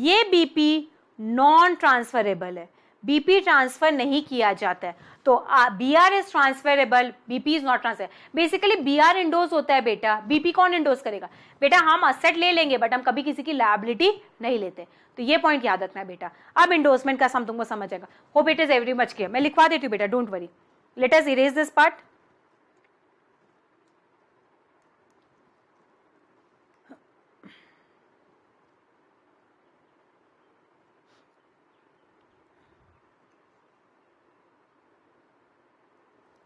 ये बीपी नॉन ट्रांसफरेबल है बीपी ट्रांसफर नहीं किया जाता है तो B R is transferable BP is not transfer basically B R endorse होता है बेटा बीपी कौन इंडोज करेगा बेटा हम असेट ले लेंगे बट हम कभी किसी की लाइबिलिटी नहीं लेते तो ये पॉइंट याद रखना है बेटा अब इंडोजमेंट का सम तुमको समझ आएगा hope it is every much के मैं लिखवा देती हूँ बेटा don't worry let us erase this part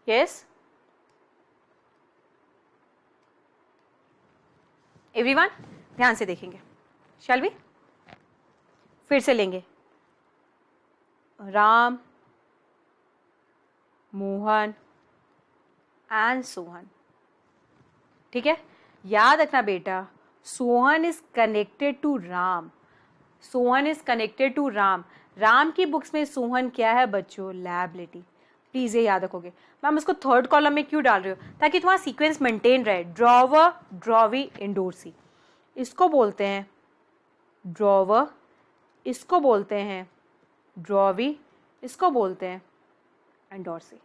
Yes? Everyone ध्यान से देखेंगे शैल भी फिर से लेंगे राम मोहन एंड सोहन ठीक है याद रखना बेटा Sohan is connected to Ram Sohan is connected to Ram Ram की बुक्स में सोहन क्या है बच्चों लैबिलिटी प्लीज़ ये याद रखोगे मैम इसको थर्ड कॉलम में क्यों डाल रहे हो ताकि तुम्हारा सीक्वेंस मेंटेन रहे ड्रॉवर ड्रॉवी इंडोरसी इसको बोलते हैं ड्रॉवर इसको बोलते हैं ड्रॉवी इसको बोलते हैं एंडोरसी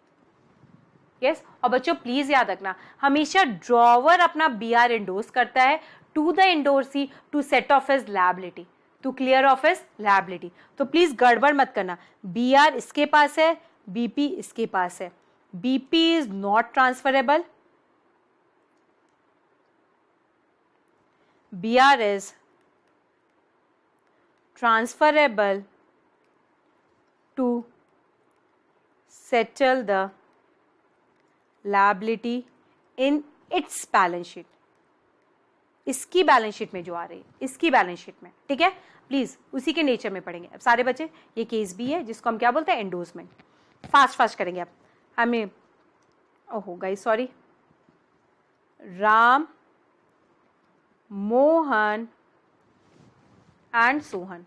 यस yes? और बच्चों प्लीज़ याद रखना हमेशा ड्रॉवर अपना बी आर इंडोर्स करता है to the endorsee to set off his liability to clear off his liability तो प्लीज़ गड़बड़ मत करना बी आर इसके पास है बीपी इसके पास है BP is not transferable B R is transferable to settle the liability in its balance sheet इसकी बैलेंस शीट में जो आ रही है इसकी बैलेंस शीट में ठीक है प्लीज़ उसी के नेचर में पढ़ेंगे अब सारे बच्चे ये केस भी है जिसको हम क्या बोलते हैं एंडोजमेंट फास्ट फास्ट करेंगे आप हमें ओहो oh, गई sorry Ram Mohan and Sohan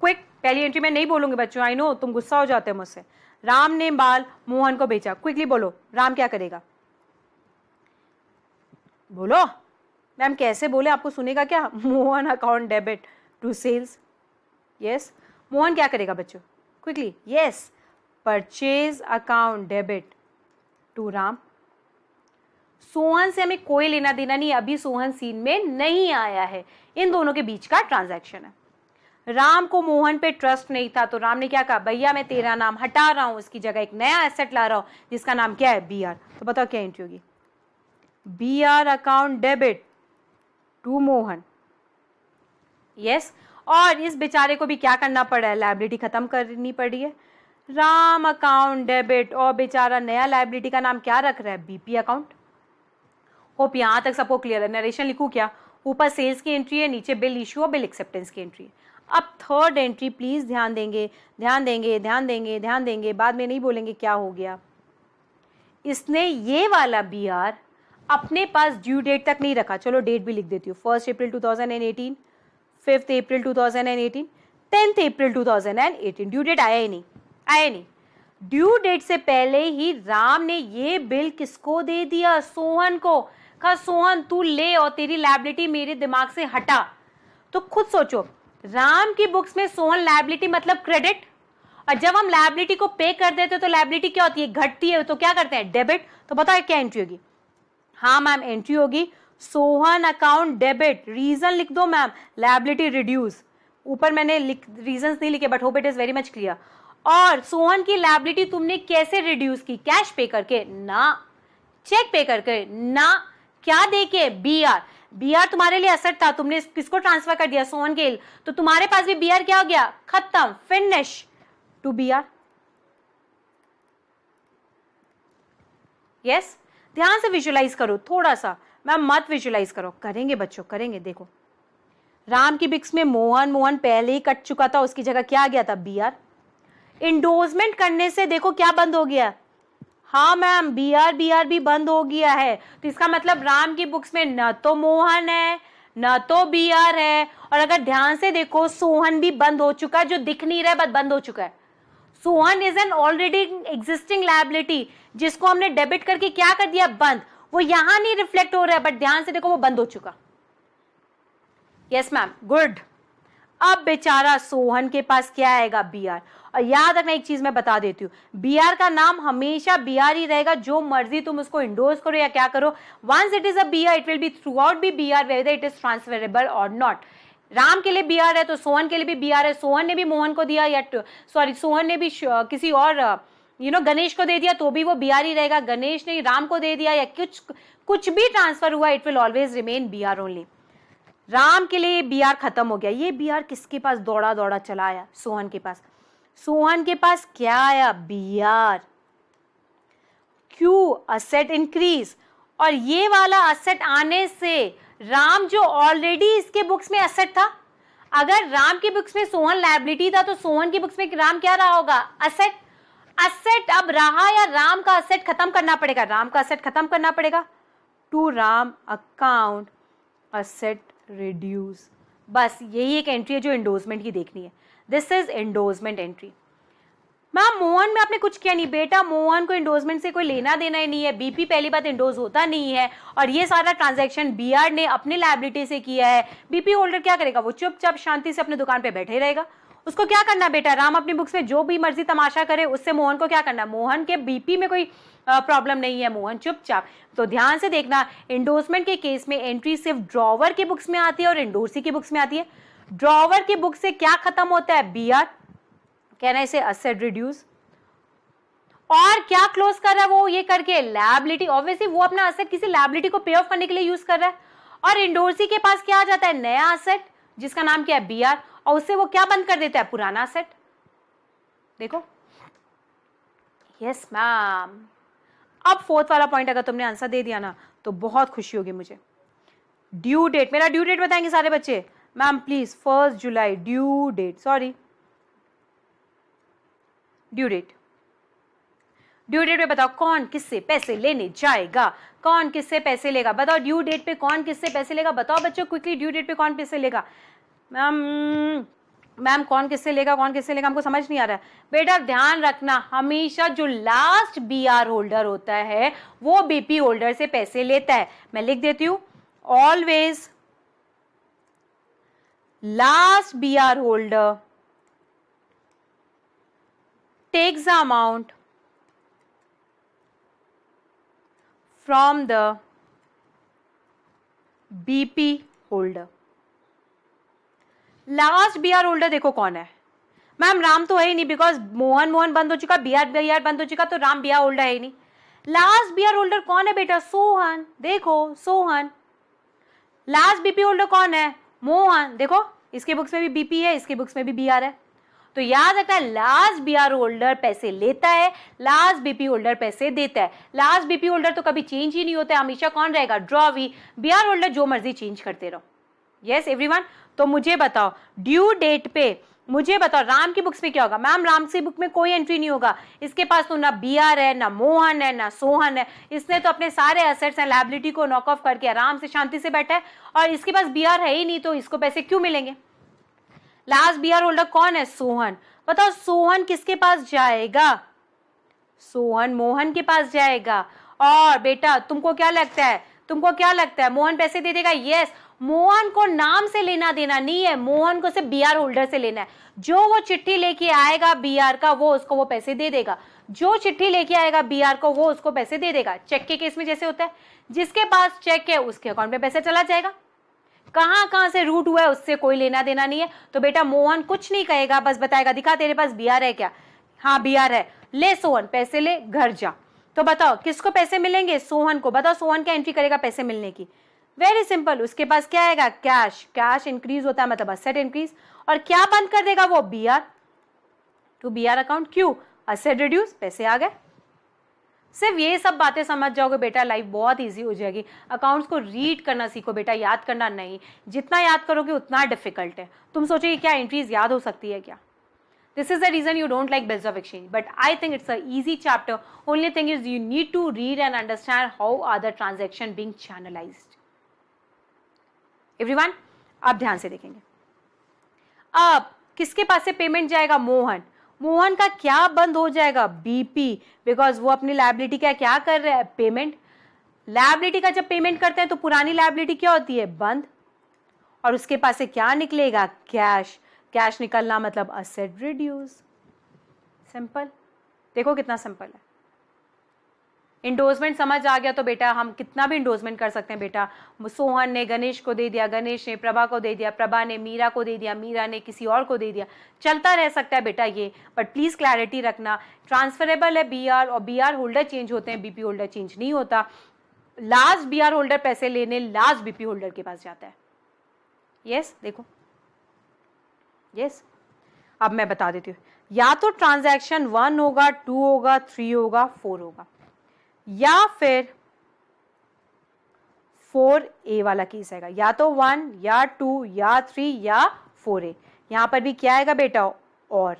quick पहली एंट्री मैं नहीं बोलूंगी बच्चों आई नो तुम गुस्सा हो जाते हो मुझसे राम ने बाल मोहन को भेजा क्विकली बोलो राम क्या करेगा बोलो मैम कैसे बोले आपको सुनेगा क्या Mohan account debit to sales yes Mohan क्या करेगा बच्चों quickly. Yes, purchase account debit to Ram. Sohan से हमें कोई लेना देना नहीं अभी सोहन सीन में नहीं आया है इन दोनों के बीच का ट्रांजैक्शन है राम को मोहन पे ट्रस्ट नहीं था तो राम ने क्या कहा भैया मैं तेरा नाम हटा रहा हूं उसकी जगह एक नया एसेट ला रहा हूं जिसका नाम क्या है बी आर तो बताओ क्या एंट्री होगी B R account debit to Mohan yes yes, और इस बेचारे को भी क्या करना पड़ा है लाइबिलिटी ख़त्म करनी पड़ी है राम अकाउंट डेबिट और बेचारा नया लाइबिलिटी का नाम क्या रख रहा है बीपी अकाउंट होप यहां तक सबको क्लियर है नरेशन लिखू क्या ऊपर सेल्स की एंट्री है नीचे बिल इश्यू और बिल एक्सेप्टेंस की एंट्री है अब थर्ड एंट्री प्लीज़ ध्यान देंगे ध्यान देंगे ध्यान देंगे ध्यान देंगे बाद में नहीं बोलेंगे क्या हो गया इसने ये वाला बी आर अपने पास ड्यू डेट तक नहीं रखा चलो डेट भी लिख देती हूँ first April eighteen fifth April 2018 tenth April 2018 due date आया ही नहीं आया नहीं ड्यू डेट से पहले ही राम ने ये बिल किसको दे दिया सोहन को कहा सोहन तू ले और तेरी लाइबिलिटी मेरे दिमाग से हटा तो खुद सोचो राम की बुक्स में सोहन लाइबिलिटी मतलब क्रेडिट और जब हम लाइबिलिटी को पे कर देते हैं तो लाइबिलिटी क्या होती है घटती है तो क्या करते हैं डेबिट तो बताओ क्या एंट्री होगी हाँ मैम एंट्री होगी सोहन अकाउंट डेबिट रीजन लिख दो मैम लाइबिलिटी रिड्यूस ऊपर मैंने रीजन नहीं लिखे but hope it is very much clear और सोहन की लाइबिलिटी तुमने कैसे रिड्यूस की कैश पे करके ना चेक पे करके ना क्या देके बी आर बी आर तुम्हारे लिए असर था तुमने किसको ट्रांसफर कर दिया सोहन के तो तुम्हारे पास भी बी आर क्या हो गया खत्म finish to B R yes ध्यान से विजुअलाइज करो थोड़ा सा मैम मत विजुलाइज करो करेंगे बच्चों करेंगे देखो राम की बिक्स में मोहन मोहन पहले ही कट चुका था उसकी जगह क्या आ गया था बी आर इंडोजमेंट करने से देखो क्या बंद हो गया हाँ ma'am B R B R भी बंद हो गया है तो इसका मतलब राम की बुक्स में न तो मोहन है न तो बी आर है और अगर ध्यान से देखो सोहन भी बंद हो चुका है जो दिख नहीं रहा है बट बंद हो चुका है Sohan is an already existing liability जिसको हमने डेबिट करके क्या कर दिया बंद वो यहां नहीं रिफ्लेक्ट हो रहा है बट ध्यान से देखो वो बंद हो चुका यस मैम गुड अब बेचारा सोहन के पास क्या आएगा बी आर और याद रखना एक चीज मैं बता देती हूँ बी आर का नाम हमेशा बी आर ही रहेगा जो मर्जी तुम उसको इंडोर्स करो या क्या करो once it is a B R it will be throughout B B R whether it is transferable और नॉट राम के लिए बी आर है तो सोहन के लिए भी बी आर है सोहन ने भी मोहन को दिया या सॉरी तो- सोहन ने भी uh, किसी और uh, यू नो गणेश को दे दिया तो भी वो बिहार ही e रहेगा गणेश ने राम को दे दिया या कुछ कुछ भी ट्रांसफर हुआ it will always remain B R only Ram के लिए बी आर खत्म हो गया ये बी आर किसके पास दौड़ा दौड़ा चला आया सोहन के पास सोहन के पास क्या आया B R Q asset increase और ये वाला असेट आने से राम जो ऑलरेडी इसके बुक्स में असेट था अगर राम की बुक्स में सोहन लाइबिलिटी था तो सोहन की बुक्स में राम क्या रहा होगा असेट असेट अब रहा या राम का असेट खत्म करना पड़ेगा राम का असेट खत्म करना पड़ेगा to Ram account asset reduce बस यही एक एंट्री है जो एंडोजमेंट की देखनी है this is endorsement entry ma'am Mohan में आपने कुछ किया नहीं बेटा मोहन को इंडोजमेंट से कोई लेना देना ही नहीं है बीपी पहली बात इंडोज होता नहीं है और ये सारा ट्रांजैक्शन बीआर ने अपने लाइबिलिटी से किया है बीपी होल्डर क्या करेगा वो चुपचाप शांति से अपने दुकान पे बैठे रहेगा उसको क्या करना बेटा राम अपनी बुक्स में जो भी मर्जी तमाशा करे उससे मोहन को क्या करना मोहन के बीपी में कोई प्रॉब्लम नहीं है मोहन चुपचाप तो ध्यान से देखना इंडोर्समेंट के केस में एंट्री सिर्फ ड्रॉवर की बुक्स में आती है और इंडोर्सी की बुक्स में आती है ड्रॉवर की बुक से क्या खत्म होता है बी आर कैन आई से असेट रिड्यूस और क्या क्लोज कर रहा है वो ये करके लाइबिलिटी ऑब्वियसली वो अपना असेट किसी लाइबिलिटी को पे ऑफ करने के लिए यूज कर रहा है और इंडोर्सी के पास क्या आ जाता है नया असेट जिसका नाम क्या है बी आर और उससे वो क्या बंद कर देता है पुराना सेट देखो यस मैम अब फोर्थ वाला पॉइंट अगर तुमने आंसर दे दिया ना तो बहुत खुशी होगी मुझे ड्यू डेट मेरा ड्यू डेट बताएंगे सारे बच्चे ma'am please first July due date sorry due date due date पे बताओ कौन किससे पैसे लेने जाएगा कौन किससे पैसे लेगा बताओ ड्यू डेट पे कौन किससे पैसे लेगा बताओ बच्चों क्विकली ड्यू डेट पे कौन पैसे लेगा मैम मैम कौन किससे लेगा कौन किससे लेगा हमको समझ नहीं आ रहा है बेटा ध्यान रखना हमेशा जो लास्ट बी आर होल्डर होता है वो बीपी होल्डर से पैसे लेता है मैं लिख देती हूं always last B R holder takes amount from the BP holder last B R holder देखो कौन है मैम राम तो है ही नहीं बिकॉज मोहन मोहन बंद हो चुका बी आर बी आर बंद हो चुका तो राम बी आर होल्डर है ही नहीं लास्ट बी आर होल्डर कौन है बेटा सोहन देखो सोहन लास्ट बीपी होल्डर कौन है मोहन देखो इसके बुक्स में भी बीपी है इसके बुक्स में भी बी आर है तो याद रखना लास्ट बी आर होल्डर पैसे लेता है लास्ट बीपी होल्डर पैसे देता है लास्ट बीपी होल्डर तो कभी चेंज ही नहीं होता हमेशा कौन रहेगा drawee B R holder जो मर्जी चेंज करते रहो यस एवरी वन तो मुझे बताओ ड्यू डेट पे मुझे बताओ राम की बुक्स में क्या होगा मैम राम की बुक में कोई एंट्री नहीं होगा इसके पास तो ना बी आर है ना मोहन है ना सोहन है इसने तो अपने सारे असेट्स एंड लाइबिलिटी को नॉक ऑफ करके आराम से शांति से बैठा है और इसके पास बी आर है ही नहीं तो इसको पैसे क्यों मिलेंगे लास्ट बी आर होल्डर कौन है सोहन बताओ सोहन किसके पास जाएगा सोहन मोहन के पास जाएगा और बेटा तुमको क्या लगता है तुमको क्या लगता है मोहन पैसे दे देगा यस मोहन को नाम से लेना देना नहीं है मोहन को सिर्फ बी आर होल्डर से लेना है जो वो चिट्ठी लेके आएगा बी आर का वो उसको वो पैसे दे देगा जो चिट्ठी लेके आएगा बी आर को वो उसको पैसे दे देगा चेक के केस में जैसे होता है जिसके पास चेक है उसके अकाउंट में पैसे चला जाएगा कहां कहां से रूट हुआ है उससे कोई लेना देना नहीं है तो बेटा मोहन कुछ नहीं कहेगा बस बताएगा दिखा तेरे पास बी आर है क्या हाँ बी आर है ले सोहन पैसे ले घर जा तो बताओ किसको पैसे मिलेंगे सोहन को बताओ सोहन क्या एंट्री करेगा पैसे मिलने की वेरी सिंपल उसके पास क्या आएगा कैश कैश इंक्रीज होता है मतलब असेट इंक्रीज और क्या बंद कर देगा वो B R to B R account Q asset reduce पैसे आ गए सिर्फ ये सब बातें समझ जाओगे बेटा लाइफ बहुत इजी हो जाएगी अकाउंट्स को रीड करना सीखो बेटा याद करना नहीं जितना याद करोगे उतना डिफिकल्ट है तुम सोचोगे क्या एंट्रीज याद हो सकती है क्या this is the reason you don't like bills of exchange but I think it's a easy chapter only thing is you need to read and understand how are the transaction being channelised everyone आप ध्यान से देखेंगे अब किसके पास से पेमेंट जाएगा मोहन मोहन का क्या बंद हो जाएगा बीपी बिकॉज वो अपनी लाइबिलिटी का क्या कर रहे हैं पेमेंट लाइबिलिटी का जब पेमेंट करते हैं तो पुरानी लाइबिलिटी क्या होती है बंद और उसके पास से क्या निकलेगा कैश कैश निकलना मतलब असेट रिड्यूस सिंपल देखो कितना सिंपल है इंडोजमेंट समझ आ गया तो बेटा हम कितना भी इंडोजमेंट कर सकते हैं बेटा सोहन ने गणेश को दे दिया गणेश ने प्रभा को दे दिया प्रभा ने मीरा को दे दिया मीरा ने किसी और को दे दिया चलता रह सकता है बेटा ये बट प्लीज़ क्लैरिटी रखना ट्रांसफरेबल है बी और बी होल्डर चेंज होते हैं बीपी होल्डर चेंज नहीं होता लास्ट बी होल्डर पैसे लेने लास्ट बीपी होल्डर के पास जाता है यस yes, देखो यस yes. अब मैं बता देती हूँ या तो ट्रांजैक्शन वन होगा टू होगा थ्री होगा फोर होगा या फिर फोर ए वाला केस आएगा या तो वन या टू या थ्री या फोर ए यहां पर भी क्या आएगा बेटा और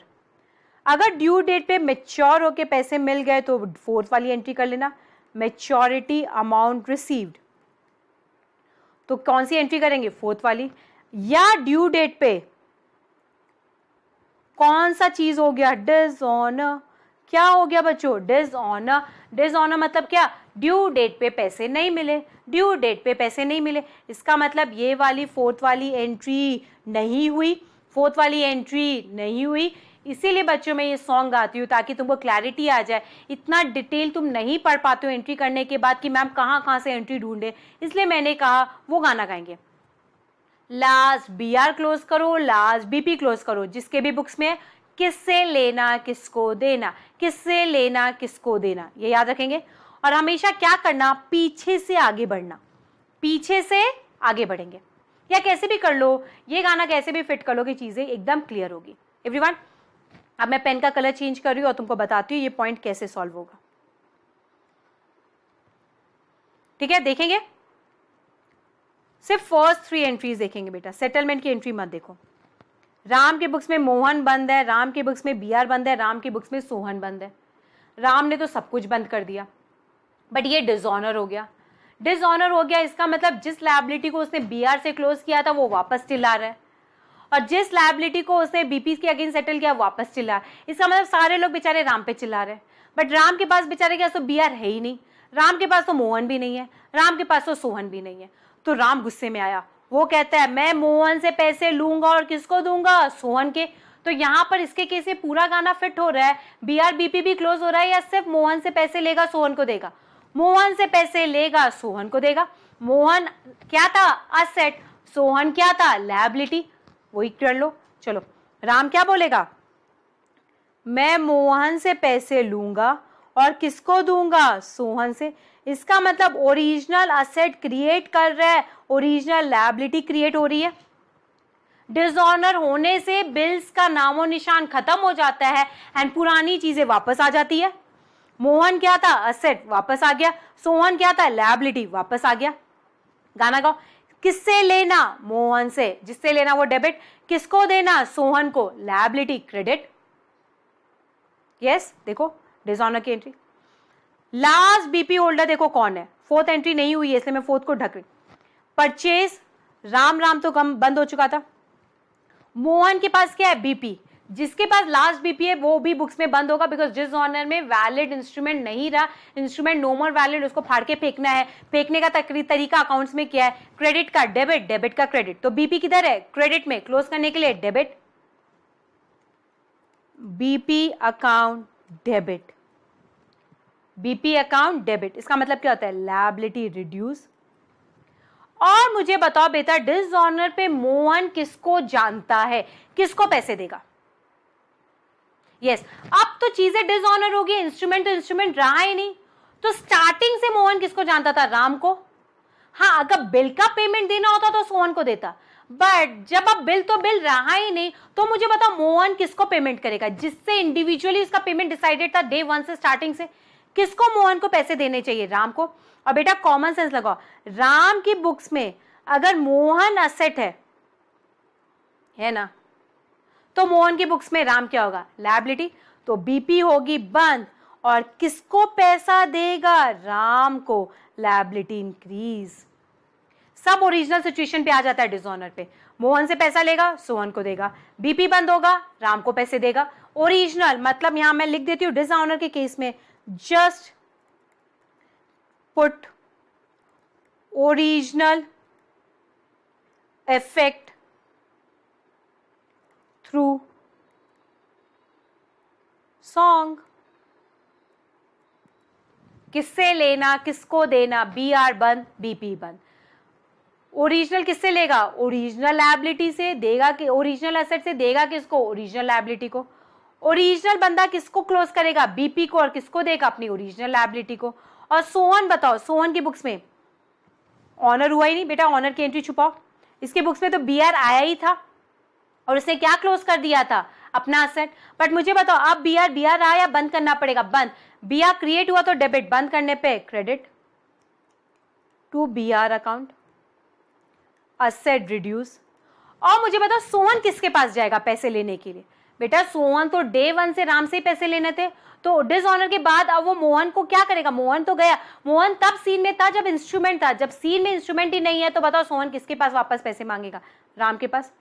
अगर ड्यू डेट पे मेच्योर होके पैसे मिल गए तो फोर्थ वाली एंट्री कर लेना मेच्योरिटी अमाउंट रिसीव्ड तो कौन सी एंट्री करेंगे फोर्थ वाली या ड्यू डेट पे कौन सा चीज हो गया डिज क्या हो गया बच्चों डिज ऑनर डिज ऑनर मतलब क्या ड्यू डेट पे पैसे नहीं मिले ड्यू डेट पे पैसे नहीं मिले इसका मतलब ये वाली फोर्थ वाली एंट्री नहीं हुई फोर्थ वाली एंट्री नहीं हुई इसीलिए बच्चों मैं ये सॉन्ग गाती हूँ ताकि तुमको क्लैरिटी आ जाए इतना डिटेल तुम नहीं पढ़ पाते हो एंट्री करने के बाद कि मैम कहाँ कहाँ से एंट्री ढूंढे इसलिए मैंने कहा वो गाना गाएंगे लास्ट बी आर क्लोज करो लास्ट बी पी क्लोज करो जिसके भी बुक्स में किससे लेना किसको देना किससे लेना किसको देना ये याद रखेंगे और हमेशा क्या करना पीछे से आगे बढ़ना पीछे से आगे बढ़ेंगे या कैसे भी कर लो ये गाना कैसे भी फिट कर लो कि चीज़ें एकदम क्लियर होगी एवरीवन अब मैं पेन का कलर चेंज कर रही हूं और तुमको बताती हूँ ये पॉइंट कैसे सॉल्व होगा ठीक है देखेंगे सिर्फ फर्स्ट थ्री एंट्रीज देखेंगे बेटा सेटलमेंट की एंट्री मत देखो राम के बुक्स में मोहन बंद है राम के बुक्स में बी आर बंद है राम की बुक्स में सोहन बंद है राम ने तो सब कुछ बंद कर दिया बट ये डिजॉनर हो गया डिजॉनर हो गया इसका मतलब जिस लाइबिलिटी को उसने बी आर से क्लोज किया था वो वापस चिल्ला रहा है और जिस लाइबिलिटी को उसने बीपी के अगेंस्ट सेटल किया वापस चिल्ला इसका मतलब सारे लोग बेचारे राम पे चिल्ला रहे बट राम के पास बेचारे क्या तो बी आर है ही नहीं राम के पास तो मोहन भी नहीं है राम के पास तो सोहन भी नहीं है तो राम गुस्से में आया वो कहता है मैं मोहन से पैसे लूंगा और किसको दूंगा सोहन के तो यहाँ पर इसके केस में पूरा गाना फिट हो रहा है बी आर बी पी भी क्लोज हो रहा है या सिर्फ मोहन से पैसे लेगा सोहन को देगा मोहन से पैसे लेगा सोहन को देगा मोहन क्या था असेट सोहन क्या था लाइबिलिटी वही कर लो चलो राम क्या बोलेगा मैं मोहन से पैसे लूंगा और किसको दूंगा सोहन से इसका मतलब ओरिजिनल असेट क्रिएट कर रहा है ओरिजिनल लाइबिलिटी क्रिएट हो रही है डिसऑनर होने से बिल्स का नामो निशान खत्म हो जाता है एंड पुरानी चीजें वापस आ जाती है मोहन क्या था असेट वापस आ गया सोहन क्या था लाइबिलिटी वापस आ गया गाना गाओ किससे लेना मोहन से जिससे लेना वो डेबिट किसको देना सोहन को लाइबिलिटी क्रेडिट यस देखो डिसऑनर की एंट्री लास्ट बीपी होल्डर देखो कौन है फोर्थ एंट्री नहीं हुई है इसलिए मैं फोर्थ को ढक रही परचेज राम राम तो कम बंद हो चुका था मोहन के पास क्या है बीपी जिसके पास लास्ट बीपी है वो भी बुक्स में बंद होगा बिकॉज जिस ऑनर में वैलिड इंस्ट्रूमेंट नहीं रहा इंस्ट्रूमेंट नो मोर वैलिड उसको फाड़ के फेंकना है फेंकने का तरीका अकाउंट्स में क्या है क्रेडिट का डेबिट डेबिट का क्रेडिट तो बीपी किधर है क्रेडिट में क्लोज करने के लिए debit BP account debit BP account debit इसका मतलब क्या होता है लाइबिलिटी रिड्यूस और मुझे बताओ बेटा डिसऑनर पे मोहन किसको जानता है किसको पैसे देगा यस yes, अब तो चीजें डिसऑनर होगी इंस्ट्रूमेंट तो इंस्ट्रूमेंट रहा ही नहीं तो स्टार्टिंग से मोहन किसको जानता था राम को हाँ अगर बिल का पेमेंट देना होता तो सोहन को देता बट जब अब बिल तो बिल रहा ही नहीं तो मुझे बताओ मोहन किसको पेमेंट करेगा जिससे इंडिविजुअली उसका पेमेंट डिसाइडेड था डे वन से स्टार्टिंग से किसको मोहन को पैसे देने चाहिए राम को और बेटा कॉमन सेंस लगाओ राम की बुक्स में अगर मोहन असेट है है ना तो मोहन की बुक्स में राम क्या होगा लाइबिलिटी तो बीपी होगी बंद और किसको पैसा देगा राम को लाइबिलिटी इंक्रीज सब ओरिजिनल सिचुएशन पे आ जाता है डिसऑनर पे मोहन से पैसा लेगा सोहन को देगा बीपी बंद होगा राम को पैसे देगा ओरिजिनल मतलब यहां मैं लिख देती हूँ डिसऑनर के केस में just put original effect through song किससे लेना किसको देना बी आर बन बी पी बन ओरिजिनल किससे लेगा ओरिजिनल लाइबिलिटी से देगा कि ओरिजिनल एसेट से देगा किसको ओरिजिनल लाइबिलिटी को ओरिजिनल बंदा किसको क्लोज करेगा बीपी को और किसको देगा अपनी ओरिजिनल लाइबिलिटी को और सोहन बताओ सोहन की बुक्स में ऑनर हुआ ही नहीं बेटा ऑनर की एंट्री छुपाओ इसके बुक्स में तो बी आया ही था और उसने क्या क्लोज कर दिया था अपना असेट बट मुझे बताओ अब बी आर बी आर आया बंद करना पड़ेगा बंद बी आर क्रिएट हुआ तो डेबिट बंद करने पे credit to B R account asset reduce और मुझे बताओ सोहन किसके पास जाएगा पैसे लेने के लिए बेटा सोहन तो डे वन से राम से ही पैसे लेने थे तो डिसऑनर के बाद अब वो मोहन को क्या करेगा मोहन तो गया मोहन तब सीन में था जब इंस्ट्रूमेंट था जब सीन में इंस्ट्रूमेंट ही नहीं है तो बताओ सोहन किसके पास वापस पैसे मांगेगा राम के पास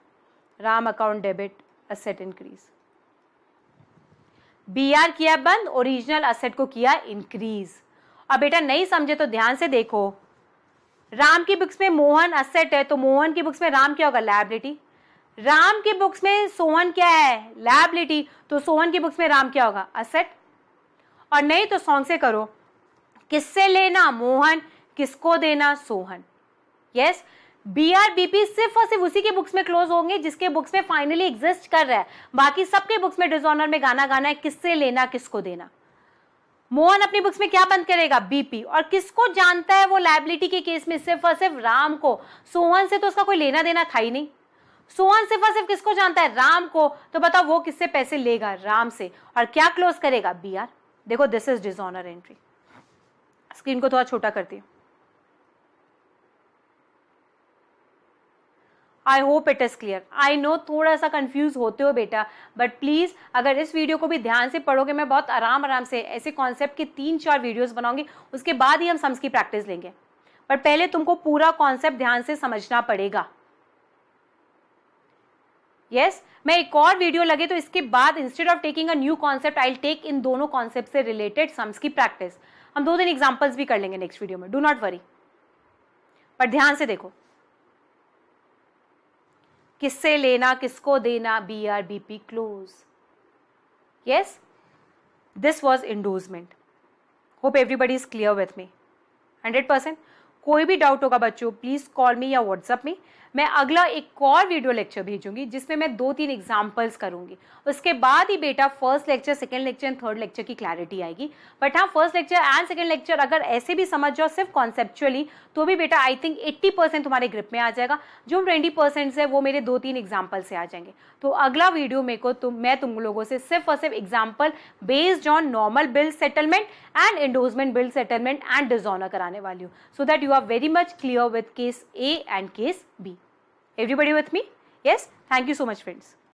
Ram account debit asset increase B R किया बंद ओरिजिनल असेट को किया इंक्रीज अब बेटा नहीं समझे तो ध्यान से देखो राम की बुक्स में मोहन असेट है तो मोहन की बुक्स में राम क्या होगा लाइबिलिटी राम के बुक्स में सोहन क्या है लाइबिलिटी तो सोहन की बुक्स में राम क्या होगा असेट और नहीं तो सॉन्ग से करो किससे लेना मोहन किसको देना Sohan yes B R BP सिर्फ और सिर्फ उसी के बुक्स में क्लोज होंगे जिसके बुक्स में फाइनली एग्जिस्ट कर रहा है बाकी सबके बुक्स में डिजोनर में गाना गाना है किससे लेना किसको देना मोहन अपनी बुक्स में क्या बंद करेगा बीपी और किसको जानता है वो लाइबिलिटी के केस में सिर्फ और सिर्फ राम को सोहन से तो उसका कोई लेना देना था ही नहीं सुवन सिफा सिर्फ किसको जानता है राम को तो बताओ वो किससे पैसे लेगा राम से और क्या क्लोज करेगा बी आर देखो this is dishonour entry screen को थोड़ा छोटा करती हूँ I hope it is clear I know थोड़ा सा कंफ्यूज होते हो बेटा बट प्लीज़ अगर इस वीडियो को भी ध्यान से पढ़ोगे मैं बहुत आराम आराम से ऐसे कॉन्सेप्ट के तीन चार वीडियोस बनाऊंगी उसके बाद ही हम सम्स की प्रैक्टिस लेंगे पर पहले तुमको पूरा कॉन्सेप्ट ध्यान से समझना पड़ेगा यस मैं एक और वीडियो लगे तो इसके बाद instead of taking a new concept I take in दोनों कॉन्सेप्ट से रिलेटेड सम्स की प्रैक्टिस हम दो दिन एग्जाम्पल्स भी कर लेंगे नेक्स्ट वीडियो में डू नॉट वरी पर ध्यान से देखो किससे लेना किसको देना B R B P close yes this was endorsement hope everybody is clear with me hundred percent कोई भी डाउट होगा बच्चों प्लीज़ कॉल मी या व्हाट्सअप में मैं अगला एक और वीडियो लेक्चर भेजूंगी जिसमें मैं दो तीन एग्जाम्पल्स करूंगी उसके बाद ही बेटा first lecture second lecture and third lecture की क्लैरिटी आएगी बट हाँ first lecture and second lecture अगर ऐसे भी समझ जाओ सिर्फ कॉन्सेप्चुअली तो भी बेटा आई थिंक एट्टी परसेंट तुम्हारे ग्रिप में आ जाएगा जो ट्वेंटी परसेंट है वो मेरे दो तीन एग्जाम्पल से आ जाएंगे तो अगला वीडियो मेरे को तुम मैं तुम लोगों से सिर्फ और सिर्फ example based on normal bill settlement and endorsement bill settlement and dishonour कराने वाली हूँ so that you are very much clear with case A and case B Everybody with me? Yes? Thank you so much friends.